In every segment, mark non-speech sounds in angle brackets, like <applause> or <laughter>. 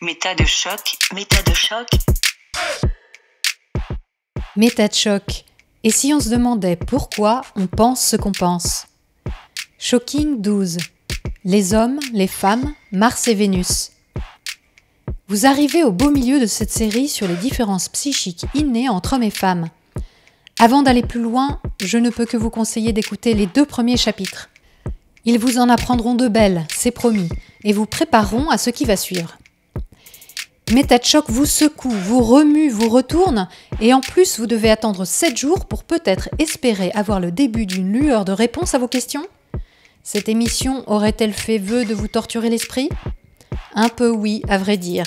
Méta de choc, méta de choc. Méta de choc. Et si on se demandait pourquoi on pense ce qu'on pense Shocking 12. Les hommes, les femmes, Mars et Vénus. Vous arrivez au beau milieu de cette série sur les différences psychiques innées entre hommes et femmes. Avant d'aller plus loin, je ne peux que vous conseiller d'écouter les deux premiers chapitres. Ils vous en apprendront de belles, c'est promis, et vous prépareront à ce qui va suivre. Méta de choc vous secoue, vous remue, vous retourne, et en plus vous devez attendre 7 jours pour peut-être espérer avoir le début d'une lueur de réponse à vos questions Cette émission aurait-elle fait vœu de vous torturer l'esprit Un peu oui, à vrai dire,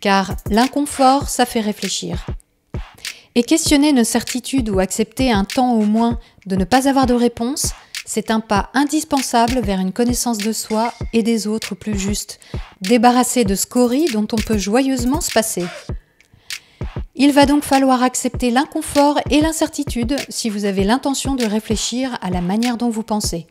car l'inconfort, ça fait réfléchir. Et questionner nos certitudes ou accepter un temps au moins de ne pas avoir de réponse, c'est un pas indispensable vers une connaissance de soi et des autres plus juste, débarrassé de scories dont on peut joyeusement se passer. Il va donc falloir accepter l'inconfort et l'incertitude si vous avez l'intention de réfléchir à la manière dont vous pensez.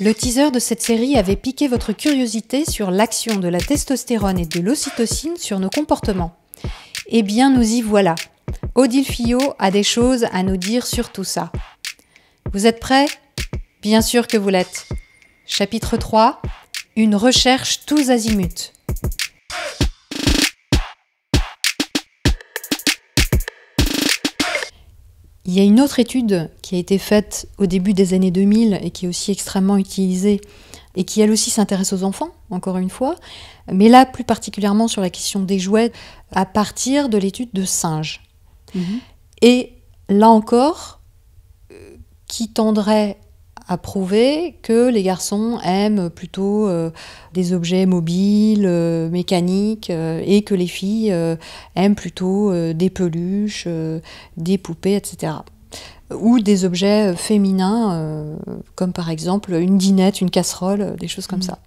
Le teaser de cette série avait piqué votre curiosité sur l'action de la testostérone et de l'ocytocine sur nos comportements. Eh bien, nous y voilà. Odile Fillot a des choses à nous dire sur tout ça. Vous êtes prêts Bien sûr que vous l'êtes. Chapitre 3 Une recherche tous azimuts. Il y a une autre étude qui a été faite au début des années 2000 et qui est aussi extrêmement utilisée et qui elle aussi s'intéresse aux enfants, encore une fois, mais là plus particulièrement sur la question des jouets à partir de l'étude de singes. Mm-hmm. Et là encore, qui tendrait à prouver que les garçons aiment plutôt euh, des objets mobiles, euh, mécaniques, euh, et que les filles aiment plutôt des peluches, des poupées, etc. Ou des objets féminins, comme par exemple une dinette, une casserole, des choses comme mm. ça.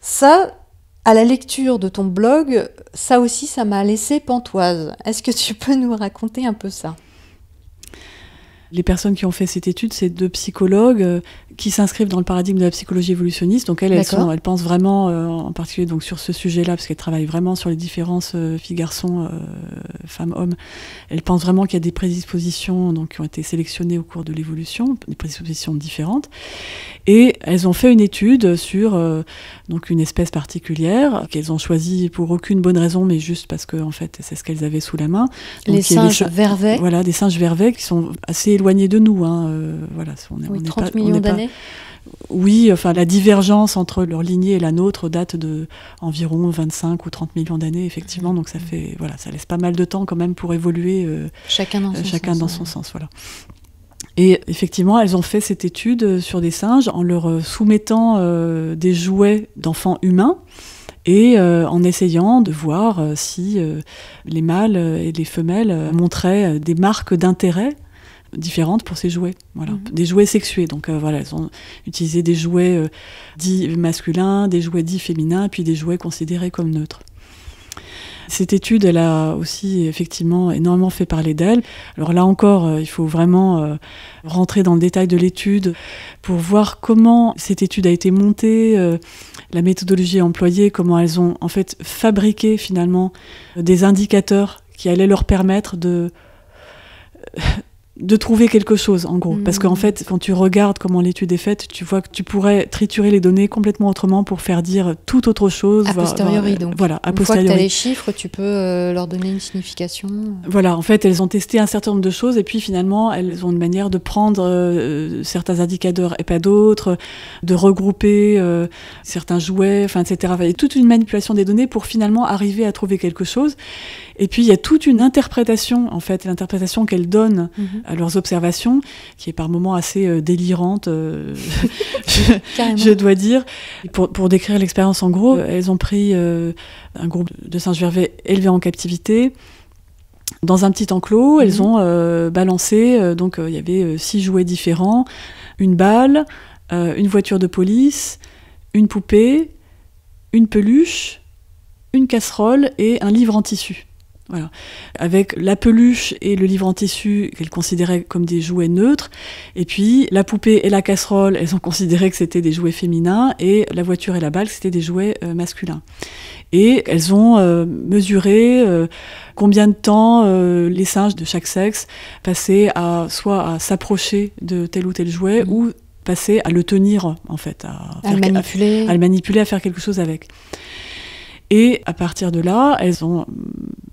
Ça, à la lecture de ton blog, ça aussi, ça m'a laissé pantoise. Est-ce que tu peux nous raconter un peu ça les personnes qui ont fait cette étude, c'est deux psychologues euh, qui s'inscrivent dans le paradigme de la psychologie évolutionniste. Donc elles, elles, pensent vraiment, euh, en particulier donc sur ce sujet-là, parce qu'elles travaillent vraiment sur les différences euh, filles-garçons, femmes-hommes. Elles pensent vraiment qu'il y a des prédispositions donc, qui ont été sélectionnées au cours de l'évolution, des prédispositions différentes. Et elles ont fait une étude sur donc une espèce particulière qu'elles ont choisie pour aucune bonne raison, mais juste parce que en fait c'est ce qu'elles avaient sous la main. les singes vervets. Voilà, des singes vervets qui sont assez éloigné de nous. Hein, euh, voilà, on oui, millions d'années oui, enfin la divergence entre leur lignée et la nôtre date de environ 25 ou 30 millions d'années effectivement, donc ça fait voilà, ça laisse pas mal de temps quand même pour évoluer euh, chacun dans euh, son, sens, voilà. Et effectivement, elles ont fait cette étude sur des singes en leur soumettant des jouets d'enfants humains et en essayant de voir si les mâles et les femelles montraient des marques d'intérêt différentes pour ces jouets. Voilà. Mhm. Des jouets sexués. Donc euh, voilà, elles ont utilisé des jouets dit euh, dits masculins, des jouets dits féminins, puis des jouets considérés comme neutres. Cette étude, elle a aussi effectivement énormément fait parler d'elle. Alors là encore, euh, il faut vraiment rentrer dans le détail de l'étude pour voir comment cette étude a été montée, la méthodologie employée, comment elles ont en fait fabriqué finalement des indicateurs qui allaient leur permettre de de trouver quelque chose, en gros. Parce qu'en mm. fait, quand tu regardes comment l'étude est faite, tu vois que tu pourrais triturer les données complètement autrement pour faire dire tout autre chose. A posteriori, donc. Voilà, à une Fois que tu as les chiffres, tu peux euh, leur donner une signification. Voilà, en fait, elles ont testé un certain nombre de choses et puis finalement, elles ont une manière de prendre euh, certains indicateurs et pas d'autres, de regrouper euh, certains jouets, enfin, etc. Et toute une manipulation des données pour finalement arriver à trouver quelque chose. Et puis il y a toute une interprétation, en fait, l'interprétation qu'elles donnent mhm. à leurs observations, qui est par moments assez euh, délirante, euh, <laughs> je, dois dire. Pour, décrire l'expérience en gros, euh, elles ont pris un groupe de singes gervais élevés en captivité dans un petit enclos, mhm. elles ont balancé, donc il y avait six jouets différents, une balle, une voiture de police, une poupée, une peluche, une casserole et un livre en tissu. Voilà. Avec la peluche et le livre en tissu qu'elles considéraient comme des jouets neutres. Et puis la poupée et la casserole, elles ont considéré que c'était des jouets féminins. Et la voiture et la balle, c'était des jouets euh, masculins. Et elles ont euh, mesuré euh, combien de temps les singes de chaque sexe passaient à soit à s'approcher de tel ou tel jouet mm. ou passer à le tenir en fait, à, manipuler. à le manipuler, à faire quelque chose avec. Et à partir de là, elles ont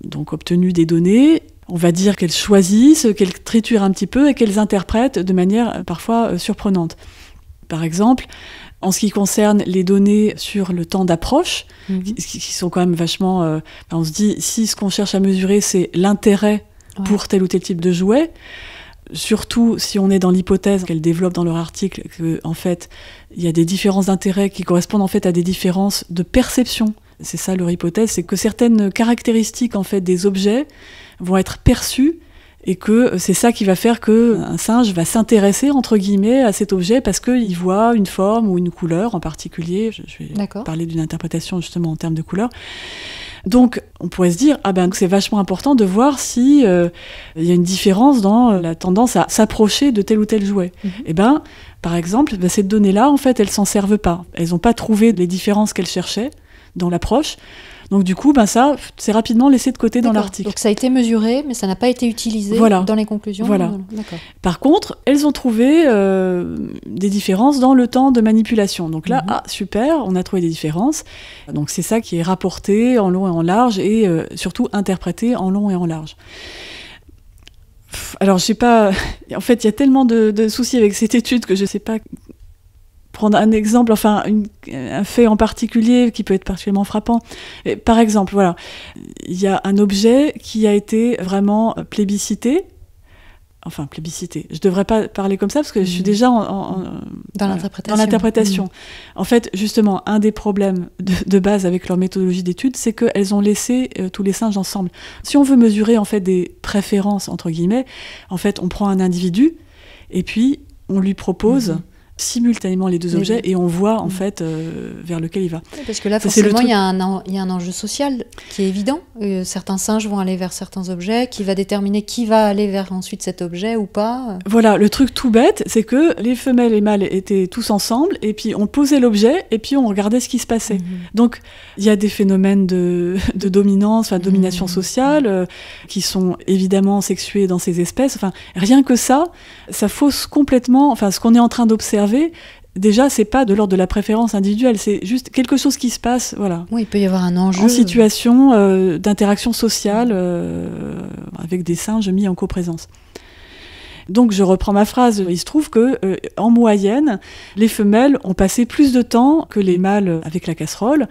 donc obtenu des données, on va dire qu'elles choisissent, qu'elles triturent un petit peu et qu'elles interprètent de manière euh, parfois euh, surprenante. Par exemple, en ce qui concerne les données sur le temps d'approche, mhm. qui, sont quand même vachement... Euh, ben, on se dit, si ce qu'on cherche à mesurer, c'est l'intérêt pour tel ou tel type de jouet, surtout si on est dans l'hypothèse qu'elles développent dans leur article que en fait il y a des différences d'intérêt qui correspondent en fait à des différences de perception c'est ça leur hypothèse, c'est que certaines caractéristiques en fait des objets vont être perçues et que euh, c'est ça qui va faire que un singe va s'intéresser entre guillemets à cet objet parce qu'il voit une forme ou une couleur en particulier. Je vais parler d'une interprétation justement en termes de couleur. Donc on pourrait se dire ah ben c'est vachement important de voir si euh, il y a une différence dans la tendance à s'approcher de tel ou tel jouet. Mhm. Eh ben par exemple ben, ces données là en fait elles s'en servent pas. Elles n'ont pas trouvé les différences qu'elles cherchaient dans l'approche. Donc du coup, ben ça, c'est rapidement laissé de côté dans l'article. Donc ça a été mesuré, mais ça n'a pas été utilisé dans les conclusions. Voilà. Par contre, elles ont trouvé euh, des différences dans le temps de manipulation. Donc là, mhm. ah super, on a trouvé des différences. Donc c'est ça qui est rapporté en long et en large et euh, surtout interprété en long et en large. Alors, je sais pas. <laughs> En fait, il y a tellement de, de, soucis avec cette étude que je sais pas prendre un exemple, enfin un fait en particulier qui peut être particulièrement frappant. par exemple, voilà, il y a un objet qui a été vraiment euh, plébiscité. Enfin, plébiscité. Je ne devrais pas parler comme ça parce que je suis mmh. déjà en, dans l'interprétation. Mmh. En fait, justement, un des problèmes de, base avec leur méthodologie d'étude, c'est qu'elles ont laissé euh, tous les singes ensemble. Si on veut mesurer en fait des préférences entre guillemets, en fait, on prend un individu et puis on lui propose mmh simultanément les deux objets et on voit en mm. fait euh, vers lequel il va. parce que là, forcément, il y, a un il y, a un enjeu social qui est évident. Euh, certains singes vont aller vers certains objets, qui va déterminer qui va aller vers ensuite cet objet ou pas. Voilà, le truc tout bête, c'est que les femelles et mâles étaient tous ensemble et puis on posait l'objet et puis on regardait ce qui se passait. Mhm. Donc il y a des phénomènes de, <laughs> de dominance, enfin domination mhm. sociale, euh, qui sont évidemment sexués dans ces espèces. Enfin, rien que ça, ça fausse complètement, enfin ce qu'on est en train d'observer déjà, c'est pas de l'ordre de la préférence individuelle, c'est juste quelque chose qui se passe, voilà. Oui, il peut y avoir un enjeu. En situation euh, d'interaction sociale euh, avec des singes mis en coprésence. Donc je reprends ma phrase. Il se trouve que euh, en moyenne, les femelles ont passé plus de temps que les mâles avec la casserole.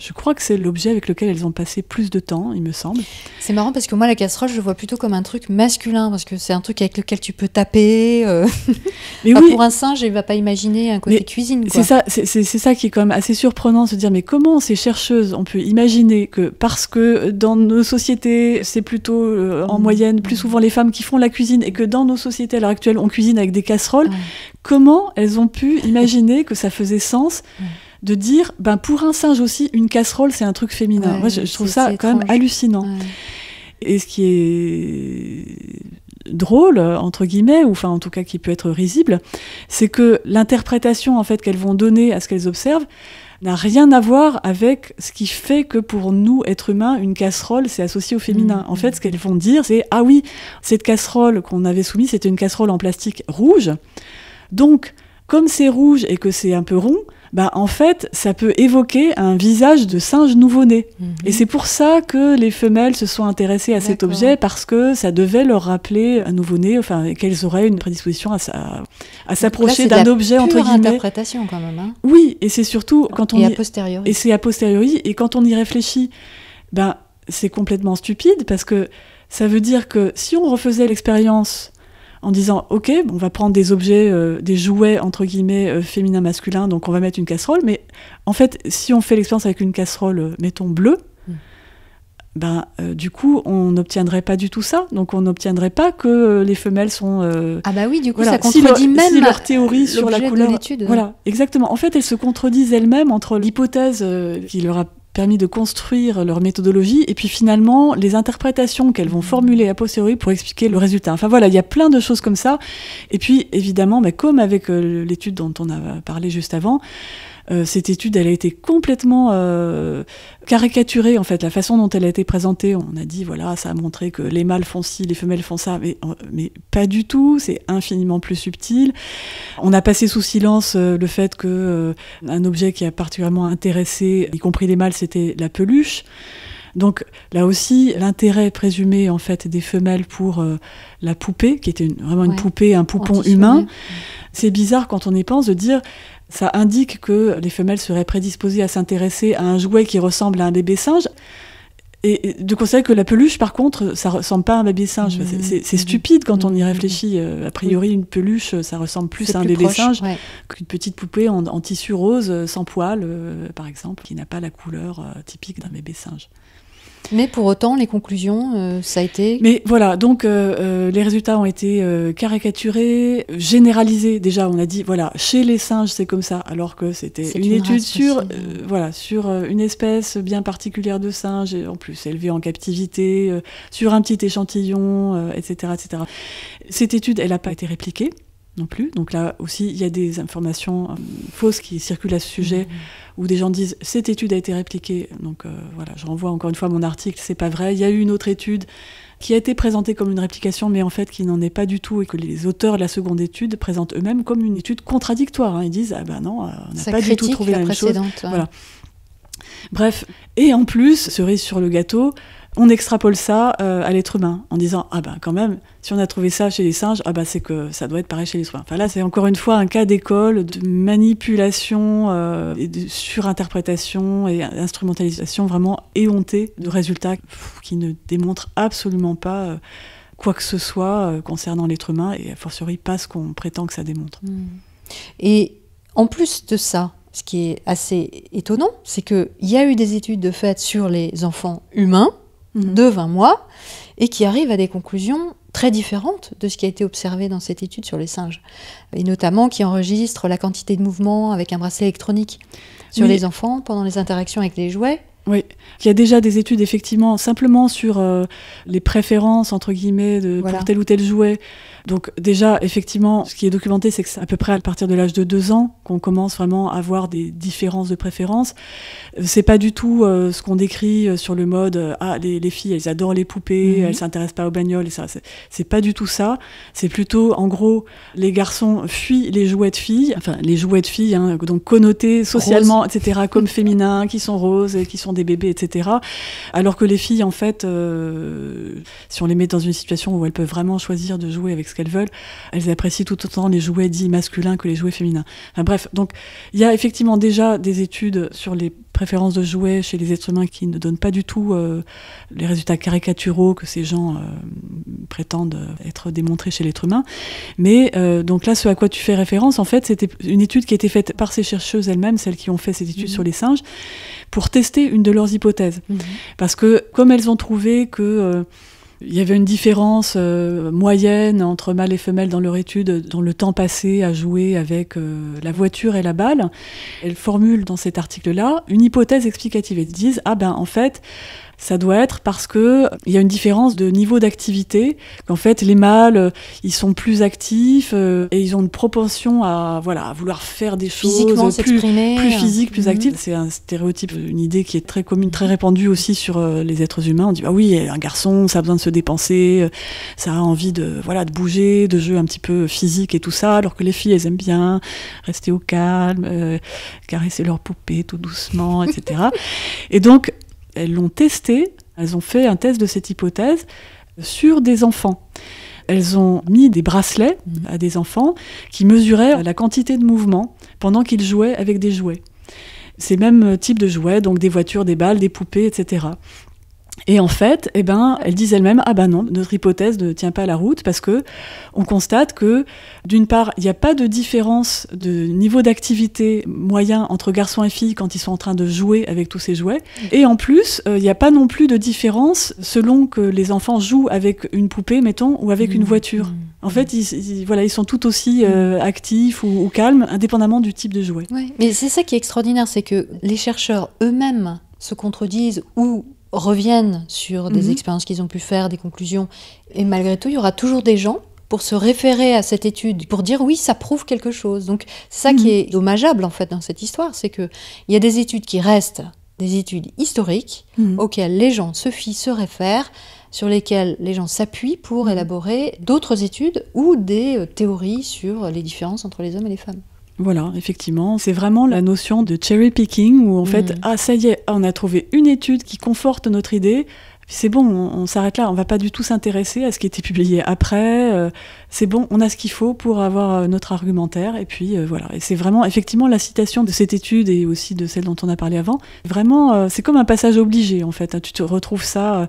Je crois que c'est l'objet avec lequel elles ont passé plus de temps, il me semble. C'est marrant parce que moi la casserole, je vois plutôt comme un truc masculin parce que c'est un truc avec lequel tu peux taper. Euh. <laughs> Mais Pour un singe, il va pas imaginer un côté cuisine. C'est ça, c'est ça qui est quand même assez surprenant, se dire mais comment ces chercheuses ont pu imaginer que parce que euh, dans nos sociétés, c'est plutôt en mm. moyenne plus souvent les femmes qui font la cuisine et que dans nos sociétés à l'heure actuelle, on cuisine avec des casseroles. Comment elles ont pu imaginer que ça faisait sens de dire, ben pour un singe aussi, une casserole, c'est un truc féminin. je, trouve ça quand même hallucinant. Et ce qui est drôle, entre guillemets, ou enfin en tout cas qui peut être risible, c'est que l'interprétation en fait qu'elles vont donner à ce qu'elles observent, n'a rien à voir avec ce qui fait que pour nous, êtres humains, une casserole, c'est associé au féminin. Mmh. En fait, ce qu'elles vont dire, c'est Ah oui, cette casserole qu'on avait soumise, c'était une casserole en plastique rouge. Donc, comme c'est rouge et que c'est un peu rond, bah, en fait, ça peut évoquer un visage de singe nouveau-né. Mhm. Et c'est pour ça que les femelles se sont intéressées à cet objet, parce que ça devait leur rappeler un nouveau-né, enfin, qu'elles auraient une prédisposition à, s'approcher d'un objet, entre guillemets. interprétation, quand même. Hein. Oui, et c'est surtout quand on... Et y... Et c'est a posteriori, et quand on y réfléchit, bah c'est complètement stupide, parce que ça veut dire que si on refaisait l'expérience en disant ok on va prendre des objets euh, des jouets entre guillemets euh, féminin-masculin, donc on va mettre une casserole mais en fait si on fait l'expérience avec une casserole euh, mettons bleue mm. ben du coup on n'obtiendrait pas du tout ça donc on n'obtiendrait pas que les femelles sont ah bah oui du coup ça contredit même leur théorie sur la couleur voilà exactement en fait elles se contredisent elles-mêmes entre l'hypothèse qui leur a permis de construire leur méthodologie et puis finalement les interprétations qu'elles vont formuler a posteriori pour expliquer le résultat. Enfin voilà, il y a plein de choses comme ça. Et puis évidemment, bah, comme avec euh, l'étude dont on a parlé juste avant, euh, cette étude, elle a été complètement euh, caricaturée, en fait, la façon dont elle a été présentée. On a dit, voilà, ça a montré que les mâles font ci, les femelles font ça, mais, euh, mais pas du tout, c'est infiniment plus subtil. On a passé sous silence le fait que un objet qui a particulièrement intéressé, y compris les mâles, c'était la peluche. Donc là aussi, l'intérêt présumé en fait des femelles pour la poupée, qui était vraiment une poupée, un poupon humain, c'est bizarre quand on y pense de dire ça indique que les femelles seraient prédisposées à s'intéresser à un jouet qui ressemble à un bébé singe. Et de conseil que la peluche, par contre, ça ressemble pas à un bébé singe. Mmh. C'est mmh. stupide quand on y mmh. réfléchit. Euh, a priori, une peluche, ça ressemble plus à un bébé singe qu'une petite poupée en, tissu rose, euh, sans poils, euh, par exemple, qui n'a pas la couleur typique d'un bébé singe. Mais pour autant, les conclusions, euh, ça a été. Mais voilà, donc euh, euh, les résultats ont été caricaturés, généralisés. Déjà, on a dit voilà, chez les singes, c'est comme ça, alors que c'était une, étude sur, voilà, sur une espèce bien particulière de singes, en plus élevée en captivité, sur un petit échantillon, etc., etc. Cette étude, elle n'a pas été répliquée non plus. Donc là aussi, il y a des informations euh, fausses qui circulent à ce sujet, où des gens disent cette étude a été répliquée. Donc euh, voilà, je renvoie encore une fois mon article, c'est pas vrai. Il y a eu une autre étude qui a été présentée comme une réplication, mais en fait qui n'en est pas du tout, et que les auteurs de la seconde étude présentent eux-mêmes comme une étude contradictoire. Hein. Ils disent ah ben non, euh, on n'a pas du tout trouvé la, même chose. Voilà. Bref, et en plus, cerise sur le gâteau, on extrapole ça euh, à l'être humain en disant ah ben quand même si on a trouvé ça chez les singes ah ben c'est que ça doit être pareil chez les soins. » Enfin là c'est encore une fois un cas d'école de manipulation euh, de surinterprétation et d'instrumentalisation vraiment éhontée de résultats qui ne démontrent absolument pas euh, quoi que ce soit concernant l'être humain et a fortiori pas ce qu'on prétend que ça démontre. Hmm. Et en plus de ça, ce qui est assez étonnant, c'est qu'il y a eu des études de fait sur les enfants humains, Mhm. de 20 mois et qui arrive à des conclusions très différentes de ce qui a été observé dans cette étude sur les singes, et notamment qui enregistre la quantité de mouvement avec un bracelet électronique sur les enfants pendant les interactions avec les jouets. Oui, il y a déjà des études effectivement simplement sur euh, les préférences entre guillemets de, pour tel ou tel jouet donc déjà, effectivement, ce qui est documenté, c'est que c'est à peu près à partir de l'âge de 2 ans qu'on commence vraiment à voir des différences de préférence. Euh, c'est pas du tout euh, ce qu'on décrit euh, sur le mode ah les, filles elles adorent les poupées, mhm. elles s'intéressent pas aux bagnoles et ça. C'est pas du tout ça. C'est plutôt en gros les garçons fuient les jouets de filles, enfin les jouets de filles hein, donc connotés socialement etc comme féminins qui sont roses qui sont des bébés etc. Alors que les filles en fait si on les met dans une situation où elles peuvent vraiment choisir de jouer avec ce qu'elles veulent. Elles apprécient tout autant les jouets dits masculins que les jouets féminins. bref, donc il y a effectivement déjà des études sur les préférences de jouets chez les êtres humains qui ne donnent pas du tout euh, les résultats caricaturaux que ces gens euh, prétendent être démontrés chez l'être humain. Mais euh, donc là, ce à quoi tu fais référence, en fait, c'était une étude qui a été faite par ces chercheuses elles-mêmes, celles qui ont fait cette études mhm. sur les singes, pour tester une de leurs hypothèses. Mhm. Parce que comme elles ont trouvé que il y avait une différence euh, moyenne entre mâles et femelles dans leur étude, dans le temps passé à jouer avec euh, la voiture et la balle. Elle formule dans cet article-là une hypothèse explicative. et disent, ah ben en fait, ça doit être parce que il y a une différence de niveau d'activité. En fait, les mâles, euh, ils sont plus actifs euh, et ils ont une propension à voilà à vouloir faire des choses plus, hein. physiques, plus mhm. actives. C'est un stéréotype, euh, une idée qui est très commune, très répandue aussi sur les êtres humains. On dit ah oui, un garçon, ça a besoin de se dépenser, ça a envie de voilà de bouger, de jeux un petit peu physique et tout ça, alors que les filles, elles aiment bien rester au calme, caresser leur poupée tout doucement, etc. et donc elles l'ont testé, elles ont fait un test de cette hypothèse sur des enfants. Elles ont mis des bracelets mhm. à des enfants qui mesuraient la quantité de mouvement pendant qu'ils jouaient avec des jouets ces mêmes types de jouets, donc des voitures, des balles, des poupées, etc. Et en fait, eh ben, elles disent elles-mêmes ah ben non, notre hypothèse ne tient pas la route parce que on constate que d'une part, il n'y a pas de différence de niveau d'activité moyen entre garçons et filles quand ils sont en train de jouer avec tous ces jouets, et en plus, euh, il n'y a pas non plus de différence selon que les enfants jouent avec une poupée, mettons, ou avec une mmh. voiture. En fait, ils, voilà, ils sont tout aussi euh, mmh. actifs ou, calmes, indépendamment du type de jouet. mais c'est ça qui est extraordinaire, c'est que les chercheurs eux-mêmes se contredisent ou reviennent sur des mhm. expériences qu'ils ont pu faire, des conclusions. Et malgré tout, il y aura toujours des gens pour se référer à cette étude, pour dire oui, ça prouve quelque chose. Donc ça qui mhm. est dommageable en fait dans cette histoire, c'est qu'il y a des études qui restent, des études historiques mhm. auxquelles les gens se fient, se réfèrent, sur lesquelles les gens s'appuient pour élaborer d'autres études ou des euh, théories sur les différences entre les hommes et les femmes. Voilà, effectivement, c'est vraiment la notion de cherry picking où en fait, mm. ah ça y est, ah, on a trouvé une étude qui conforte notre idée. C'est bon, on, s'arrête là, on va pas du tout s'intéresser à ce qui était publié après, euh, c'est bon, on a ce qu'il faut pour avoir euh, notre argumentaire. Et puis euh, voilà. Et c'est vraiment, effectivement, la citation de cette étude et aussi de celle dont on a parlé avant. Vraiment, euh, c'est comme un passage obligé en fait. Hein. Tu te retrouves ça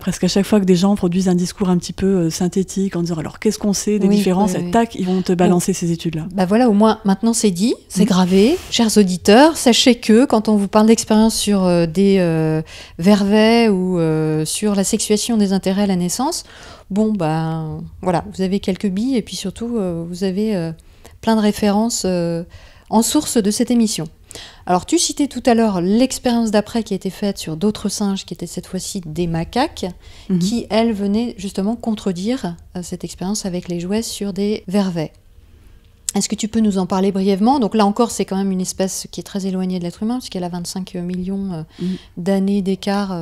presque à chaque fois que des gens produisent un discours un petit peu synthétique en disant alors qu'est-ce qu'on sait des différences, Et tac, ils vont te balancer ces études-là. Bah voilà, au moins maintenant c'est dit, c'est mm. gravé. Chers auditeurs, sachez que quand on vous parle d'expérience sur des vervets ou sur la sexuation des intérêts à la naissance, bon, ben, voilà, vous avez quelques billes et puis surtout, euh, vous avez euh, plein de références euh, en source de cette émission. Alors, tu citais tout à l'heure l'expérience d'après qui a été faite sur d'autres singes, qui étaient cette fois-ci des macaques, mhm. qui, elles, venaient justement contredire cette expérience avec les jouets sur des vervets. Est-ce que tu peux nous en parler brièvement Donc là encore, c'est quand même une espèce qui est très éloignée de l'être humain, puisqu'elle a 25 millions mhm. d'années d'écart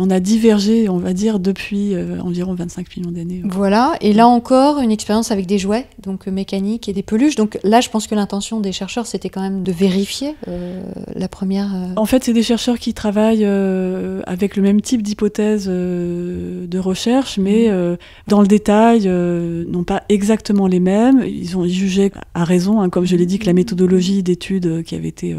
on a divergé, on va dire, depuis euh, environ 25 millions d'années. Voilà, et là encore, une expérience avec des jouets, donc euh, mécaniques et des peluches. Donc là, je pense que l'intention des chercheurs, c'était quand même de vérifier euh, la première... En fait, c'est des chercheurs qui travaillent avec le même type d'hypothèse de recherche, mais mm. dans le détail, non pas exactement les mêmes. Ils ont jugé à raison, hein, comme je l'ai dit, que la méthodologie d'étude qui avait été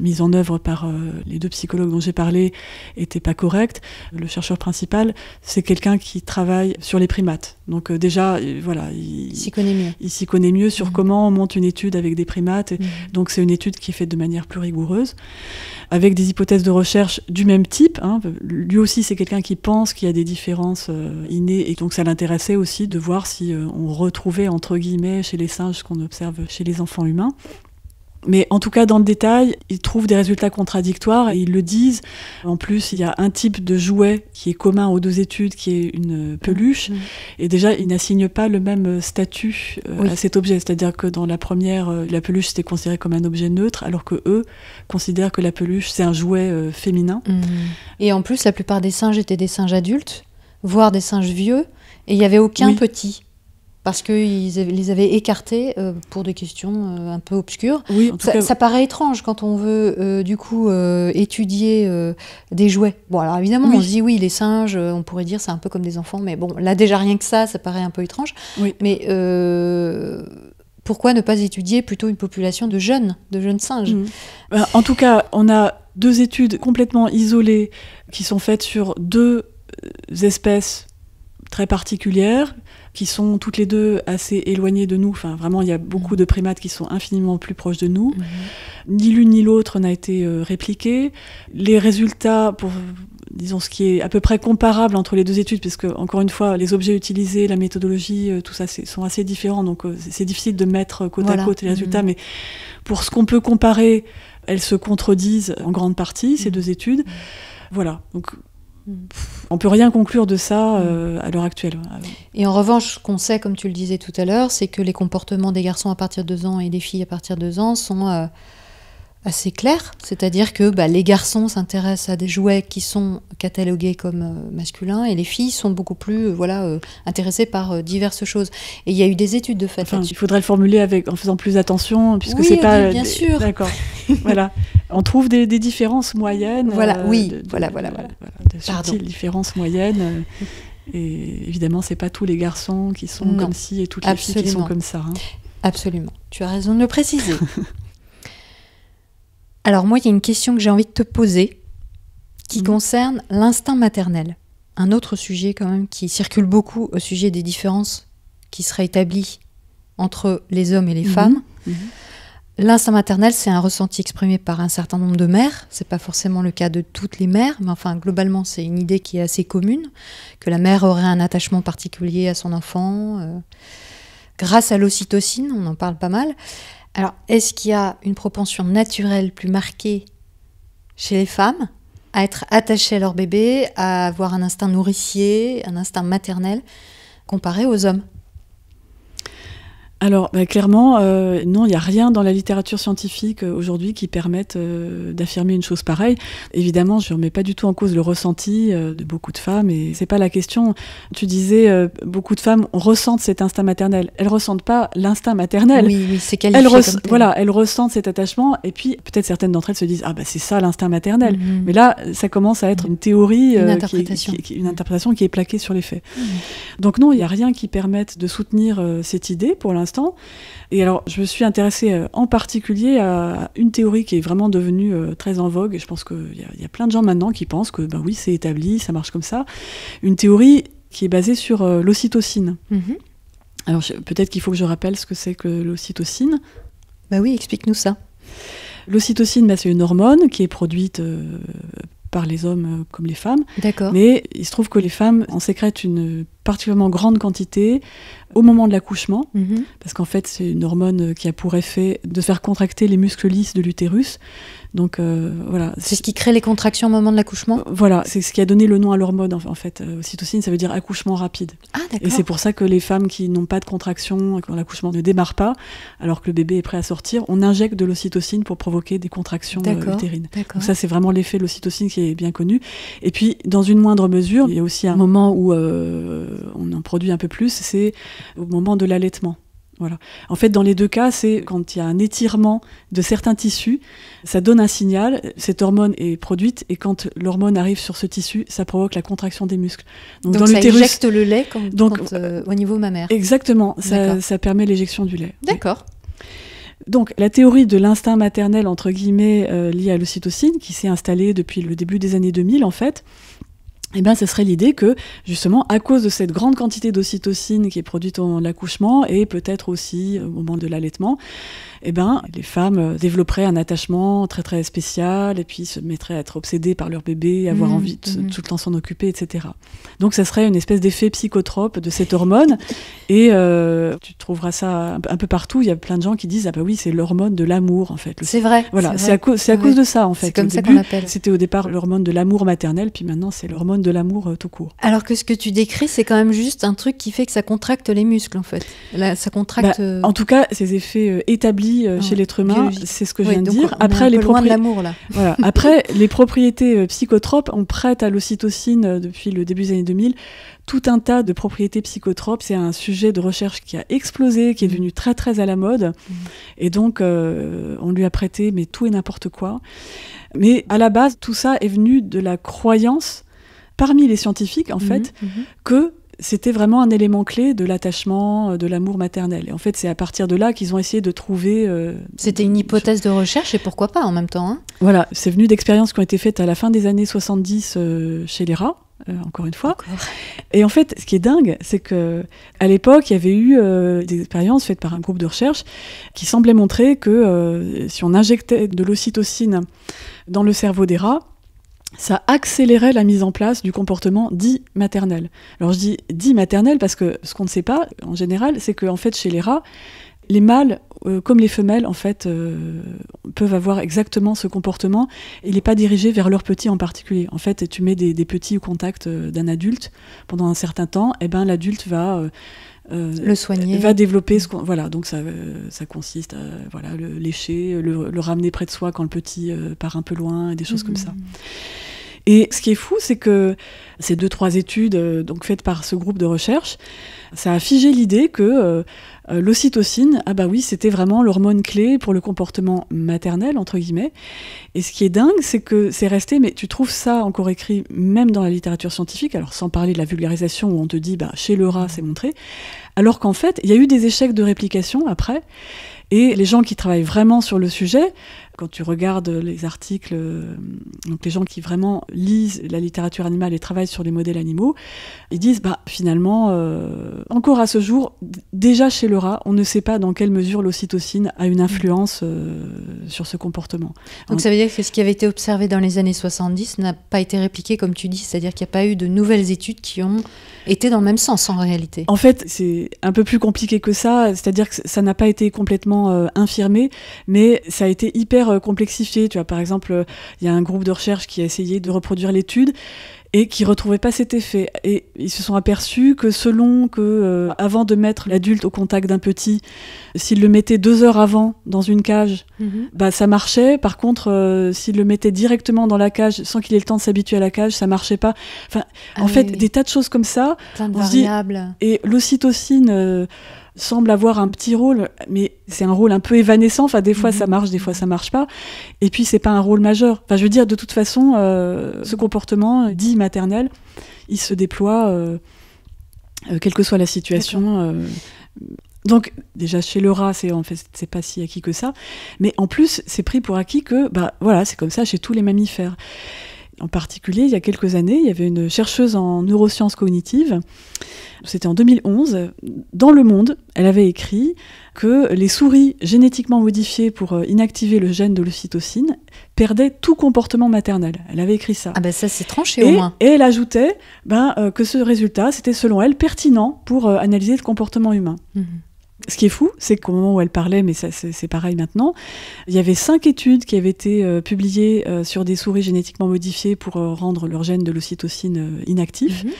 mise en œuvre par euh, les deux psychologues dont j'ai parlé n'était pas correcte. Le chercheur principal, c'est quelqu'un qui travaille sur les primates. Donc euh, déjà, euh, voilà, il s'y connaît mieux. Il s'y connaît mieux sur mmh. comment on monte une étude avec des primates. Mmh. Donc c'est une étude qui est faite de manière plus rigoureuse, avec des hypothèses de recherche du même type. Hein. Lui aussi, c'est quelqu'un qui pense qu'il y a des différences innées, et donc ça l'intéressait aussi de voir si on retrouvait entre guillemets chez les singes ce qu'on observe chez les enfants humains. Mais en tout cas, dans le détail, ils trouvent des résultats contradictoires et ils le disent. En plus, il y a un type de jouet qui est commun aux deux études, qui est une peluche. Mm. Et déjà, ils n'assignent pas le même statut euh, à cet objet. C'est-à-dire que dans la première, euh, la peluche, était considérée comme un objet neutre, alors que eux considèrent que la peluche, c'est un jouet euh, féminin. Mm. Et en plus, la plupart des singes étaient des singes adultes, voire des singes vieux. Et il n'y avait aucun petit parce qu'ils les avaient écartés euh, pour des questions euh, un peu obscures. ça, paraît étrange quand on veut euh, du coup étudier des jouets. Bon alors évidemment on se dit oui les singes, on pourrait dire c'est un peu comme des enfants, mais bon là déjà rien que ça, ça paraît un peu étrange. Mais pourquoi ne pas étudier plutôt une population de jeunes, de jeunes singes mhm. bah, En tout cas, on a deux études complètement isolées qui sont faites sur deux espèces très particulières qui sont toutes les deux assez éloignées de nous. Enfin, vraiment, il y a beaucoup de primates qui sont infiniment plus proches de nous. Mhm. Ni l'une ni l'autre n'a été euh, répliquée. Les résultats pour disons ce qui est à peu près comparable entre les deux études, puisque encore une fois, les objets utilisés, la méthodologie, euh, tout ça sont assez différents, donc euh, c'est difficile de mettre côte à côte les résultats, mhm. mais pour ce qu'on peut comparer, elles se contredisent en grande partie, ces mhm. deux études. Voilà, donc on peut rien conclure de ça euh, mm. à l'heure actuelle. Et en revanche, ce qu'on sait, comme tu le disais tout à l'heure, c'est que les comportements des garçons à partir de 2 ans et des filles à partir de 2 ans sont euh, assez clair, c'est-à-dire que bah, les garçons s'intéressent à des jouets qui sont catalogués comme euh, masculins et les filles sont beaucoup plus euh, voilà euh, intéressées par diverses choses. Et il y a eu des études de fait. il faudrait le formuler avec en faisant plus attention puisque c'est pas bien sûr. D'accord. <laughs> voilà. On trouve des, différences moyennes. Voilà. oui. De, voilà, voilà, voilà. voilà différences moyennes. et évidemment, c'est pas tous les garçons qui sont comme ci et toutes les filles qui sont comme ça. Hein. Absolument. Tu as raison de le préciser. <laughs> Alors moi, il y a une question que j'ai envie de te poser qui mhm. concerne l'instinct maternel. Un autre sujet quand même qui circule beaucoup au sujet des différences qui seraient établies entre les hommes et les mhm. femmes. Mhm. L'instinct maternel, c'est un ressenti exprimé par un certain nombre de mères. C'est pas forcément le cas de toutes les mères, mais enfin globalement, c'est une idée qui est assez commune que la mère aurait un attachement particulier à son enfant. Euh, grâce à l'ocytocine, on en parle pas mal. Alors, est-ce qu'il y a une propension naturelle plus marquée chez les femmes à être attachées à leur bébé, à avoir un instinct nourricier, un instinct maternel, comparé aux hommes alors, bah, clairement, euh, non, il n'y a rien dans la littérature scientifique euh, aujourd'hui qui permette euh, d'affirmer une chose pareille. Évidemment, je ne remets pas du tout en cause le ressenti de beaucoup de femmes, et c'est pas la question. Tu disais, beaucoup de femmes ressentent cet instinct maternel. Elles ressentent pas l'instinct maternel. Oui, c'est qualifié Voilà, elles ressentent cet attachement, et puis peut-être certaines d'entre elles se disent, ah bah, c'est ça l'instinct maternel. Mhm. Mais là, ça commence à être une théorie, une interprétation. Qui, est, plaquée sur les faits. Mhm. Donc non, il n'y a rien qui permette de soutenir cette idée pour l'instant et alors, je me suis intéressée euh, en particulier à une théorie qui est vraiment devenue euh, très en vogue. Je pense qu'il y, a plein de gens maintenant qui pensent que, ben oui, c'est établi, ça marche comme ça. Une théorie qui est basée sur euh, l'ocytocine. Mhm. Alors, peut-être qu'il faut que je rappelle ce que c'est que l'ocytocine. Bah oui, explique-nous ça. L'ocytocine, ben, c'est une hormone qui est produite par les hommes euh, comme les femmes. Mais il se trouve que les femmes en sécrètent une particulièrement grande quantité au moment de l'accouchement, mhm. parce qu'en fait, c'est une hormone qui a pour effet de faire contracter les muscles lisses de l'utérus. Donc euh, voilà. C'est ce qui crée les contractions au moment de l'accouchement Voilà, c'est ce qui a donné le nom à leur mode en fait. l'ocytocine, euh, ça veut dire accouchement rapide. Ah, et c'est pour ça que les femmes qui n'ont pas de contractions, quand l'accouchement ne démarre pas, alors que le bébé est prêt à sortir, on injecte de l'ocytocine pour provoquer des contractions euh, utérines. Donc ça, c'est vraiment l'effet de l'ocytocine qui est bien connu. Et puis, dans une moindre mesure, il y a aussi un moment où on en produit un peu plus, c'est au moment de l'allaitement. En fait, dans les deux cas, c'est quand il y a un étirement de certains tissus, ça donne un signal, cette hormone est produite, et quand l'hormone arrive sur ce tissu, ça provoque la contraction des muscles. Donc, ça éjecte le lait euh, au niveau mammaire. Exactement, ça, permet l'éjection du lait. D'accord. Donc la théorie de l'instinct maternel, entre guillemets, euh, liée à l'ocytocine, qui s'est installée depuis le début des années 2000, en fait, eh bien, ce serait l'idée que, justement, à cause de cette grande quantité d'ocytocine qui est produite en l'accouchement et peut-être aussi au moment de l'allaitement, eh ben, les femmes euh, développeraient un attachement très très spécial et puis se mettraient à être obsédées par leur bébé, avoir mmh, envie de mmh. tout le temps s'en occuper, etc. Donc ça serait une espèce d'effet psychotrope de cette hormone. <laughs> et euh, tu trouveras ça un peu partout. Il y a plein de gens qui disent ah bah oui c'est l'hormone de l'amour en fait. C'est vrai. Voilà, c'est à, cause, à cause de ça en fait. C'est comme ça C'était au départ l'hormone de l'amour maternel, puis maintenant c'est l'hormone de l'amour euh, tout court. Alors que ce que tu décris c'est quand même juste un truc qui fait que ça contracte les muscles en fait. ça contracte. Bah, en tout cas ces effets établis euh, chez l'être humain, c'est ce que je viens de dire. Après, les de là. <laughs> Après, les propriétés euh, psychotropes, on prête à l'ocytocine euh, depuis le début des années 2000 tout un tas de propriétés psychotropes. C'est un sujet de recherche qui a explosé, qui est mm. devenu très très à la mode. Mm. Et donc, on lui a prêté mais tout et n'importe quoi. Mais à la base, tout ça est venu de la croyance parmi les scientifiques, en mm-hmm, fait, mm-hmm. que c'était vraiment un élément clé de l'attachement, euh, de l'amour maternel. Et en fait, c'est à partir de là qu'ils ont essayé de trouver. Euh, c'était une hypothèse de recherche et pourquoi pas en même temps. Hein. voilà, c'est venu d'expériences qui ont été faites à la fin des années 70 euh, chez les rats. encore une fois. Et en fait, ce qui est dingue, c'est que à l'époque, il y avait eu des expériences faites par un groupe de recherche qui semblaient montrer que si on injectait de l'ocytocine dans le cerveau des rats, ça accélérait la mise en place du comportement dit maternel. Alors je dis dit maternel parce que ce qu'on ne sait pas en général, c'est que en fait chez les rats, les mâles euh, comme les femelles en fait euh, peuvent avoir exactement ce comportement. Il n'est pas dirigé vers leurs petits en particulier. En fait, tu mets des, petits au contact euh, d'un adulte pendant un certain temps, et eh ben l'adulte va euh, le Va développer ce Voilà, donc ça, euh, ça consiste à voilà, le lécher, le, ramener près de soi quand le petit euh, part un peu loin, et des choses comme ça. Mm. Et ce qui est fou, c'est que ces deux, trois études euh, donc faites par ce groupe de recherche, ça a figé l'idée que euh, euh, l'ocytocine, ah bah oui, c'était vraiment l'hormone clé pour le comportement maternel, entre guillemets. Et ce qui est dingue, c'est que c'est resté, mais tu trouves ça encore écrit même dans la littérature scientifique, alors sans parler de la vulgarisation où on te dit, bah, chez le rat, c'est montré, alors qu'en fait, il y a eu des échecs de réplication après. Et les gens qui travaillent vraiment sur le sujet quand tu regardes les articles, euh, donc les gens qui vraiment lisent la littérature animale et travaillent sur les modèles animaux, ils disent bah finalement, euh, encore à ce jour, déjà chez le rat, on ne sait pas dans quelle mesure l'ocytocine a une influence euh, sur ce comportement. Donc ça veut dire que ce qui avait été observé dans les années 70 n'a pas été répliqué comme tu dis, c'est-à-dire qu'il n'y a pas eu de nouvelles études qui ont été dans le même sens en réalité. En fait, c'est un peu plus compliqué que ça, c'est-à-dire que ça n'a pas été complètement infirmé, mais ça a été hyper euh, complexifié. Tu as par exemple, il y a un groupe de recherche qui a essayé de reproduire l'étude et qui retrouvait pas cet effet. Et ils se sont aperçus que selon que, euh, avant de mettre l'adulte au contact d'un petit, s'il le mettait deux heures avant dans une cage, mhm. bah ça marchait. Par contre, euh, s'il le mettait directement dans la cage sans qu'il ait le temps de s'habituer à la cage, ça marchait pas. Enfin, ah en fait, des tas de choses comme ça. Plein de variables. et l'ocytocine semble avoir un petit rôle, mais c'est un rôle un peu évanescent. Enfin, des fois ça mhm. marche, des fois ça marche pas. Et puis c'est pas un rôle majeur. Enfin, je veux dire, de toute façon, euh, ce comportement dit maternel, il se déploie euh, euh, quelle que soit la situation. donc déjà chez le rat, c'est en fait c'est pas si acquis que ça, mais en plus c'est pris pour acquis que bah voilà c'est comme ça chez tous les mammifères. En particulier, il y a quelques années, il y avait une chercheuse en neurosciences cognitives, c'était en 2011, dans Le Monde, elle avait écrit que les souris génétiquement modifiées pour euh, inactiver le gène de l'ocytocine perdaient tout comportement maternel. Elle avait écrit ça. Ah ben ça c'est tranché et, au moins. Et elle ajoutait ben, euh, que ce résultat, c'était selon elle pertinent pour euh, analyser le comportement humain. Mmh ce qui est fou, c'est qu'au moment où elle parlait, mais c'est pareil maintenant, il y avait cinq études qui avaient été euh, publiées euh, sur des souris génétiquement modifiées pour euh, rendre leur gène de l'ocytocine inactif. Mhm.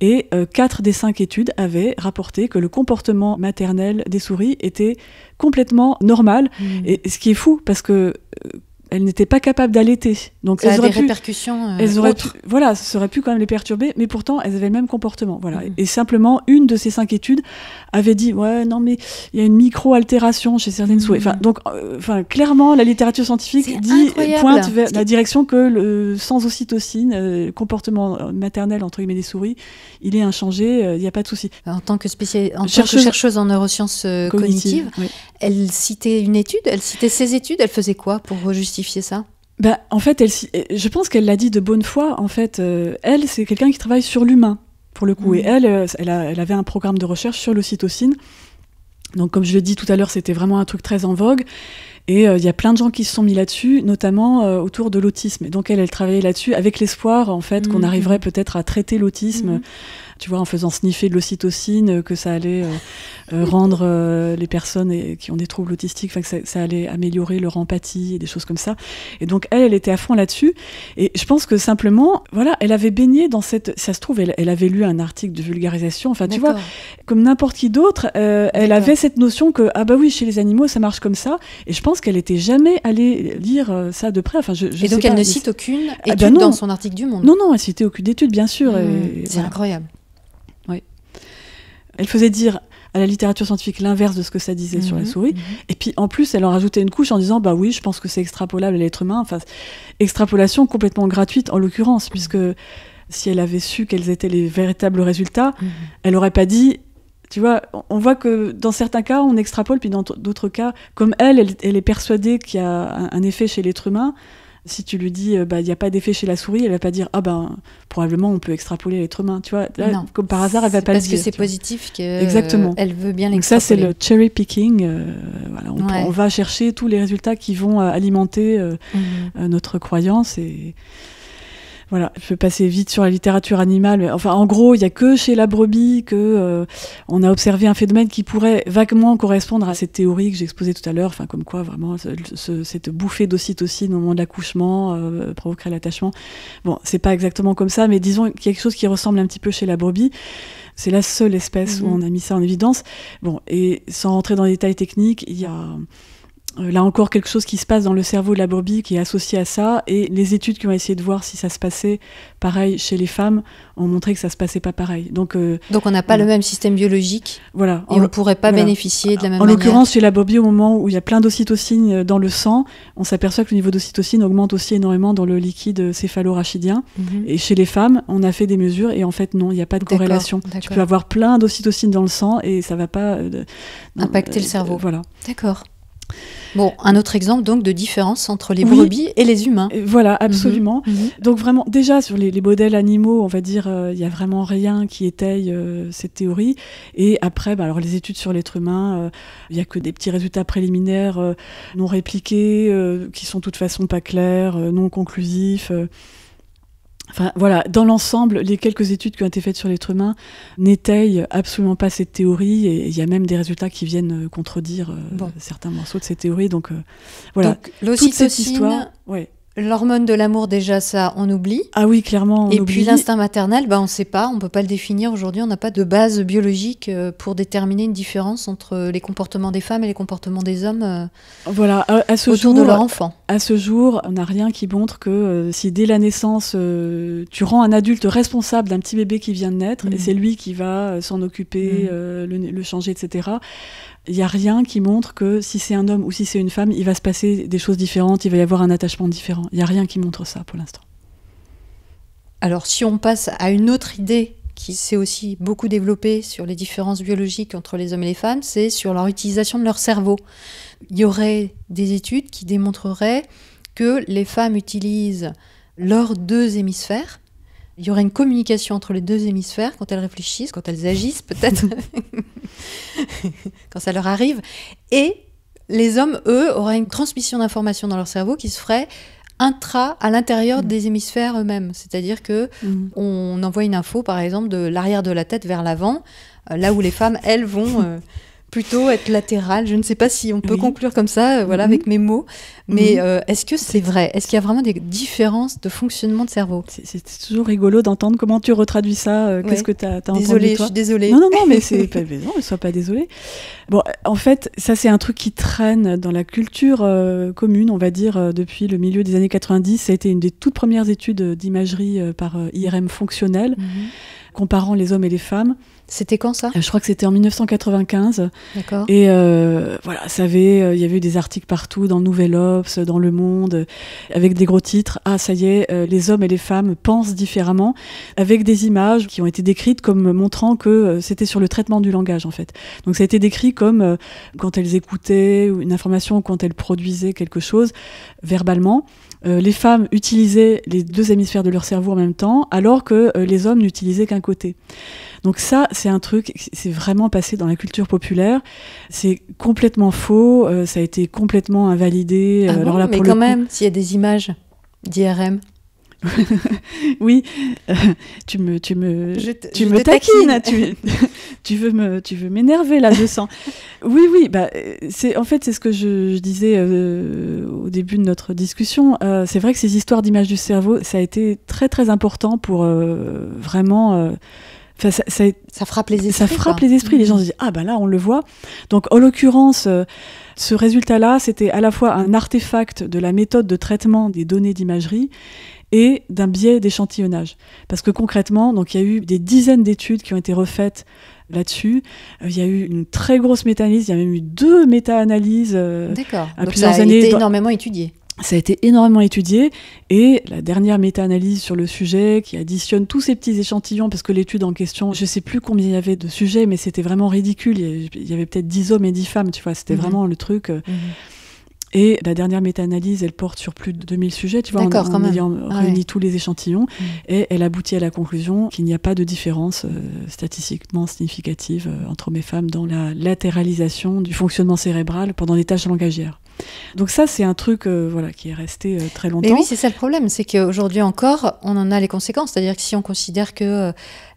Et quatre des cinq études avaient rapporté que le comportement maternel des souris était complètement normal. Mhm. ce qui est fou, parce que elles n'étaient pas capables d'allaiter. Donc ça elles auraient des répercussions. Euh, elles auraient pu, voilà, ça aurait pu quand même les perturber, mais pourtant elles avaient le même comportement. Voilà. Mm. Et simplement, une de ces cinq études avait dit ouais non mais il y a une micro altération chez certaines mm. souris. Enfin donc, euh, enfin clairement la littérature scientifique dit pointe vers la direction que le sans ocytocine, euh, comportement maternel entre guillemets des souris, il est inchangé, il n'y a pas de souci. En tant que, en chercheuse en neurosciences cognitives, elle citait une étude, elle citait ses études, elle faisait quoi pour justifier ça bah, en fait, elle, euh, je pense qu'elle l'a dit de bonne foi. En fait, euh, elle, c'est quelqu'un qui travaille sur l'humain, pour le coup. Et mm. elle, euh, elle, avait un programme de recherche sur l'ocytocine. Donc, comme je l'ai dit tout à l'heure, c'était vraiment un truc très en vogue. Et il y a plein de gens qui se sont mis là-dessus, notamment autour de l'autisme. Et donc, elle, elle travaillait là-dessus avec l'espoir, en fait, qu'on mm, arriverait mm. peut-être à traiter l'autisme tu vois, en faisant sniffer de l'ocytocine, euh, que ça allait euh, euh, rendre les personnes qui ont des troubles autistiques, que ça, allait améliorer leur empathie et des choses comme ça. Et donc, elle, elle était à fond là-dessus. Et je pense que simplement, voilà, elle avait baigné dans cette. Ça se trouve, elle, avait lu un article de vulgarisation. Enfin, tu vois, comme n'importe qui d'autre, elle avait cette notion que, ah bah oui, chez les animaux, ça marche comme ça. Et je pense qu'elle n'était jamais allée lire ça de près. Enfin, je, je et donc, elle ne cite aucune ah, bah étude dans son article du Monde. Non, non, elle citait aucune étude, bien sûr. Mmh, c'est incroyable. Elle faisait dire à la littérature scientifique l'inverse de ce que ça disait sur la mhm. souris. Mhm. Et puis en plus, elle en rajoutait une couche en disant Bah oui, je pense que c'est extrapolable à l'être humain. Enfin, extrapolation complètement gratuite en l'occurrence, puisque si elle avait su quels étaient les véritables résultats, mhm. elle n'aurait pas dit. Tu vois, on voit que dans certains cas, on extrapole, puis dans d'autres cas, comme elle, elle, est persuadée qu'il y a un effet chez l'être humain. Si tu lui dis, euh, bah, il n'y a pas d'effet chez la souris, elle va pas dire, ah ben, probablement on peut extrapoler l'être humain, tu vois. Comme par hasard, elle va pas dire. Parce que c'est positif que euh, Exactement. elle veut bien l'extrapoler. ça, c'est le cherry picking. Euh, on, va chercher tous les résultats qui vont alimenter mhm. notre croyance et voilà, je vais passer vite sur la littérature animale. Mais enfin, en gros, il n'y a que chez la brebis que euh, on a observé un phénomène qui pourrait vaguement correspondre à cette théorie que j'ai j'exposais tout à l'heure, enfin comme quoi vraiment cette bouffée d'ocytocine au moment de l'accouchement euh, provoquerait l'attachement. Bon, c'est pas exactement comme ça, mais disons quelque chose qui ressemble un petit peu chez la brebis. C'est la seule espèce où mhm. on a mis ça en évidence. Bon, et sans rentrer dans les détails techniques, il y a euh, là encore quelque chose qui se passe dans le cerveau de la brebis qui est associé à ça et les études qui ont essayé de voir si ça se passait pareil chez les femmes ont montré que ça se passait pas pareil. Donc euh, donc on n'a pas le même système biologique. Voilà. Et on ne pourrait pas bénéficier de la même manière. En l'occurrence chez la brebis au moment où il y a plein d'ocytocine euh, dans le sang, on s'aperçoit que le niveau d'ocytocine augmente aussi énormément dans le liquide céphalorachidien rachidien mhm. et chez les femmes, on a fait des mesures et en fait non, il n'y a pas de corrélation. Tu peux avoir plein d'ocytocine dans le sang et ça va pas impacter le cerveau. voilà. D'accord. Bon, un autre exemple donc de différence entre les brebis et les humains. Voilà, mhm. absolument. Mhm. Donc vraiment, déjà sur les, modèles animaux, on va dire, euh, il n'y a vraiment rien qui étaye euh, cette théorie. Et après, bah, alors les études sur l'être humain, euh, il n'y a que des petits résultats préliminaires non répliqués, qui sont de toute façon pas clairs, non conclusifs. Enfin voilà, dans l'ensemble, les quelques études qui ont été faites sur l'être humain n'étayent absolument pas cette théorie et il y a même des résultats qui viennent contredire euh, certains morceaux de cette théories. Donc euh, voilà, donc, toute cette histoire. L'hormone de l'amour, déjà, ça, on oublie. Ah oui, clairement. et puis l'instinct maternel, bah, on ne sait pas, on ne peut pas le définir aujourd'hui, on n'a pas de base biologique euh, pour déterminer une différence entre euh, les comportements des femmes et les comportements des hommes euh, voilà, à, ce autour jour, de leur enfant. À ce jour, on n'a rien qui montre que si dès la naissance, tu rends un adulte responsable d'un petit bébé qui vient de naître, et mm. c'est lui qui va s'en occuper, mm. le changer, etc., il n'y a rien qui montre que si c'est un homme ou si c'est une femme, il va se passer des choses différentes, il va y avoir un attachement différent. Il n'y a rien qui montre ça pour l'instant. Alors si on passe à une autre idée qui s'est aussi beaucoup développée sur les différences biologiques entre les hommes et les femmes, c'est sur leur utilisation de leur cerveau. Il y aurait des études qui démontreraient que les femmes utilisent leurs deux hémisphères il y aurait une communication entre les deux hémisphères quand elles réfléchissent, quand elles agissent peut-être, <laughs> quand ça leur arrive. Et les hommes, eux, auraient une transmission d'informations dans leur cerveau qui se ferait intra à l'intérieur mm. des hémisphères eux-mêmes. C'est-à-dire que mm. on envoie une info, par exemple, de l'arrière de la tête vers l'avant, euh, là où les femmes, elles, vont... Euh, <laughs> plutôt être latéral. Je ne sais pas si on peut conclure comme ça, euh, voilà, mhm. avec mes mots. Mais mhm. euh, est-ce que c'est vrai Est-ce qu'il y a vraiment des différences de fonctionnement de cerveau C'est toujours rigolo d'entendre comment tu retraduis ça. Euh, qu'est-ce que tu as, as, entendu Désolée, je suis désolée. Non, non, non, mais c'est <laughs> pas non, sois pas désolée. Bon, en fait, ça c'est un truc qui traîne dans la culture commune, on va dire, depuis le milieu des années 90. Ça a été une des toutes premières études d'imagerie par IRM fonctionnelle, mhm. comparant les hommes et les femmes. C'était quand ça Je crois que c'était en 1995. D'accord. Et euh, voilà, ça avait, euh, il y avait eu des articles partout, dans Nouvel Obs, dans Le Monde, avec des gros titres. Ah, ça y est, euh, les hommes et les femmes pensent différemment, avec des images qui ont été décrites comme montrant que euh, c'était sur le traitement du langage, en fait. Donc ça a été décrit comme quand elles écoutaient une information ou quand elles produisaient quelque chose verbalement. les femmes utilisaient les deux hémisphères de leur cerveau en même temps, alors que les hommes n'utilisaient qu'un côté. Donc ça, c'est un truc, c'est vraiment passé dans la culture populaire. C'est complètement faux, euh, ça a été complètement invalidé. Euh, ah alors là, mais quand même, s'il y a des images d'IRM. <laughs> oui, <laughs> tu me, tu me, tu me taquines, <laughs> tu, veux me, tu veux m'énerver là, je sens. oui, oui, bah c'est en fait c'est ce que je, disais euh, au début de notre discussion. c'est vrai que ces histoires d'images du cerveau, ça a été très très important pour vraiment ça, frappe les esprits. les gens mmh. se disent ah bah là on le voit. Donc en l'occurrence, euh, ce résultat-là, c'était à la fois un artefact de la méthode de traitement des données d'imagerie et d'un biais d'échantillonnage. Parce que concrètement, donc il y a eu des dizaines d'études qui ont été refaites là-dessus. Euh, il y a eu une très grosse méta-analyse, il y a même eu deux méta-analyses. Euh, D'accord. Donc ça a été énormément étudié. Ça a été énormément étudié et la dernière méta-analyse sur le sujet qui additionne tous ces petits échantillons parce que l'étude en question, je sais plus combien il y avait de sujets, mais c'était vraiment ridicule. Il y avait peut-être 10 hommes et 10 femmes, tu vois, c'était mhm. vraiment le truc. Euh. Mhm. Et la dernière méta-analyse, elle porte sur plus de 2000 sujets, tu vois, en, en ayant réuni tous les échantillons, mhm. et elle aboutit à la conclusion qu'il n'y a pas de différence euh, statistiquement significative euh, entre hommes et femmes dans la latéralisation du fonctionnement cérébral pendant les tâches langagières. Donc ça, c'est un truc euh, voilà, qui est resté euh, très longtemps. Mais oui, c'est ça le problème, c'est qu'aujourd'hui encore, on en a les conséquences. C'est-à-dire que si on considère que euh,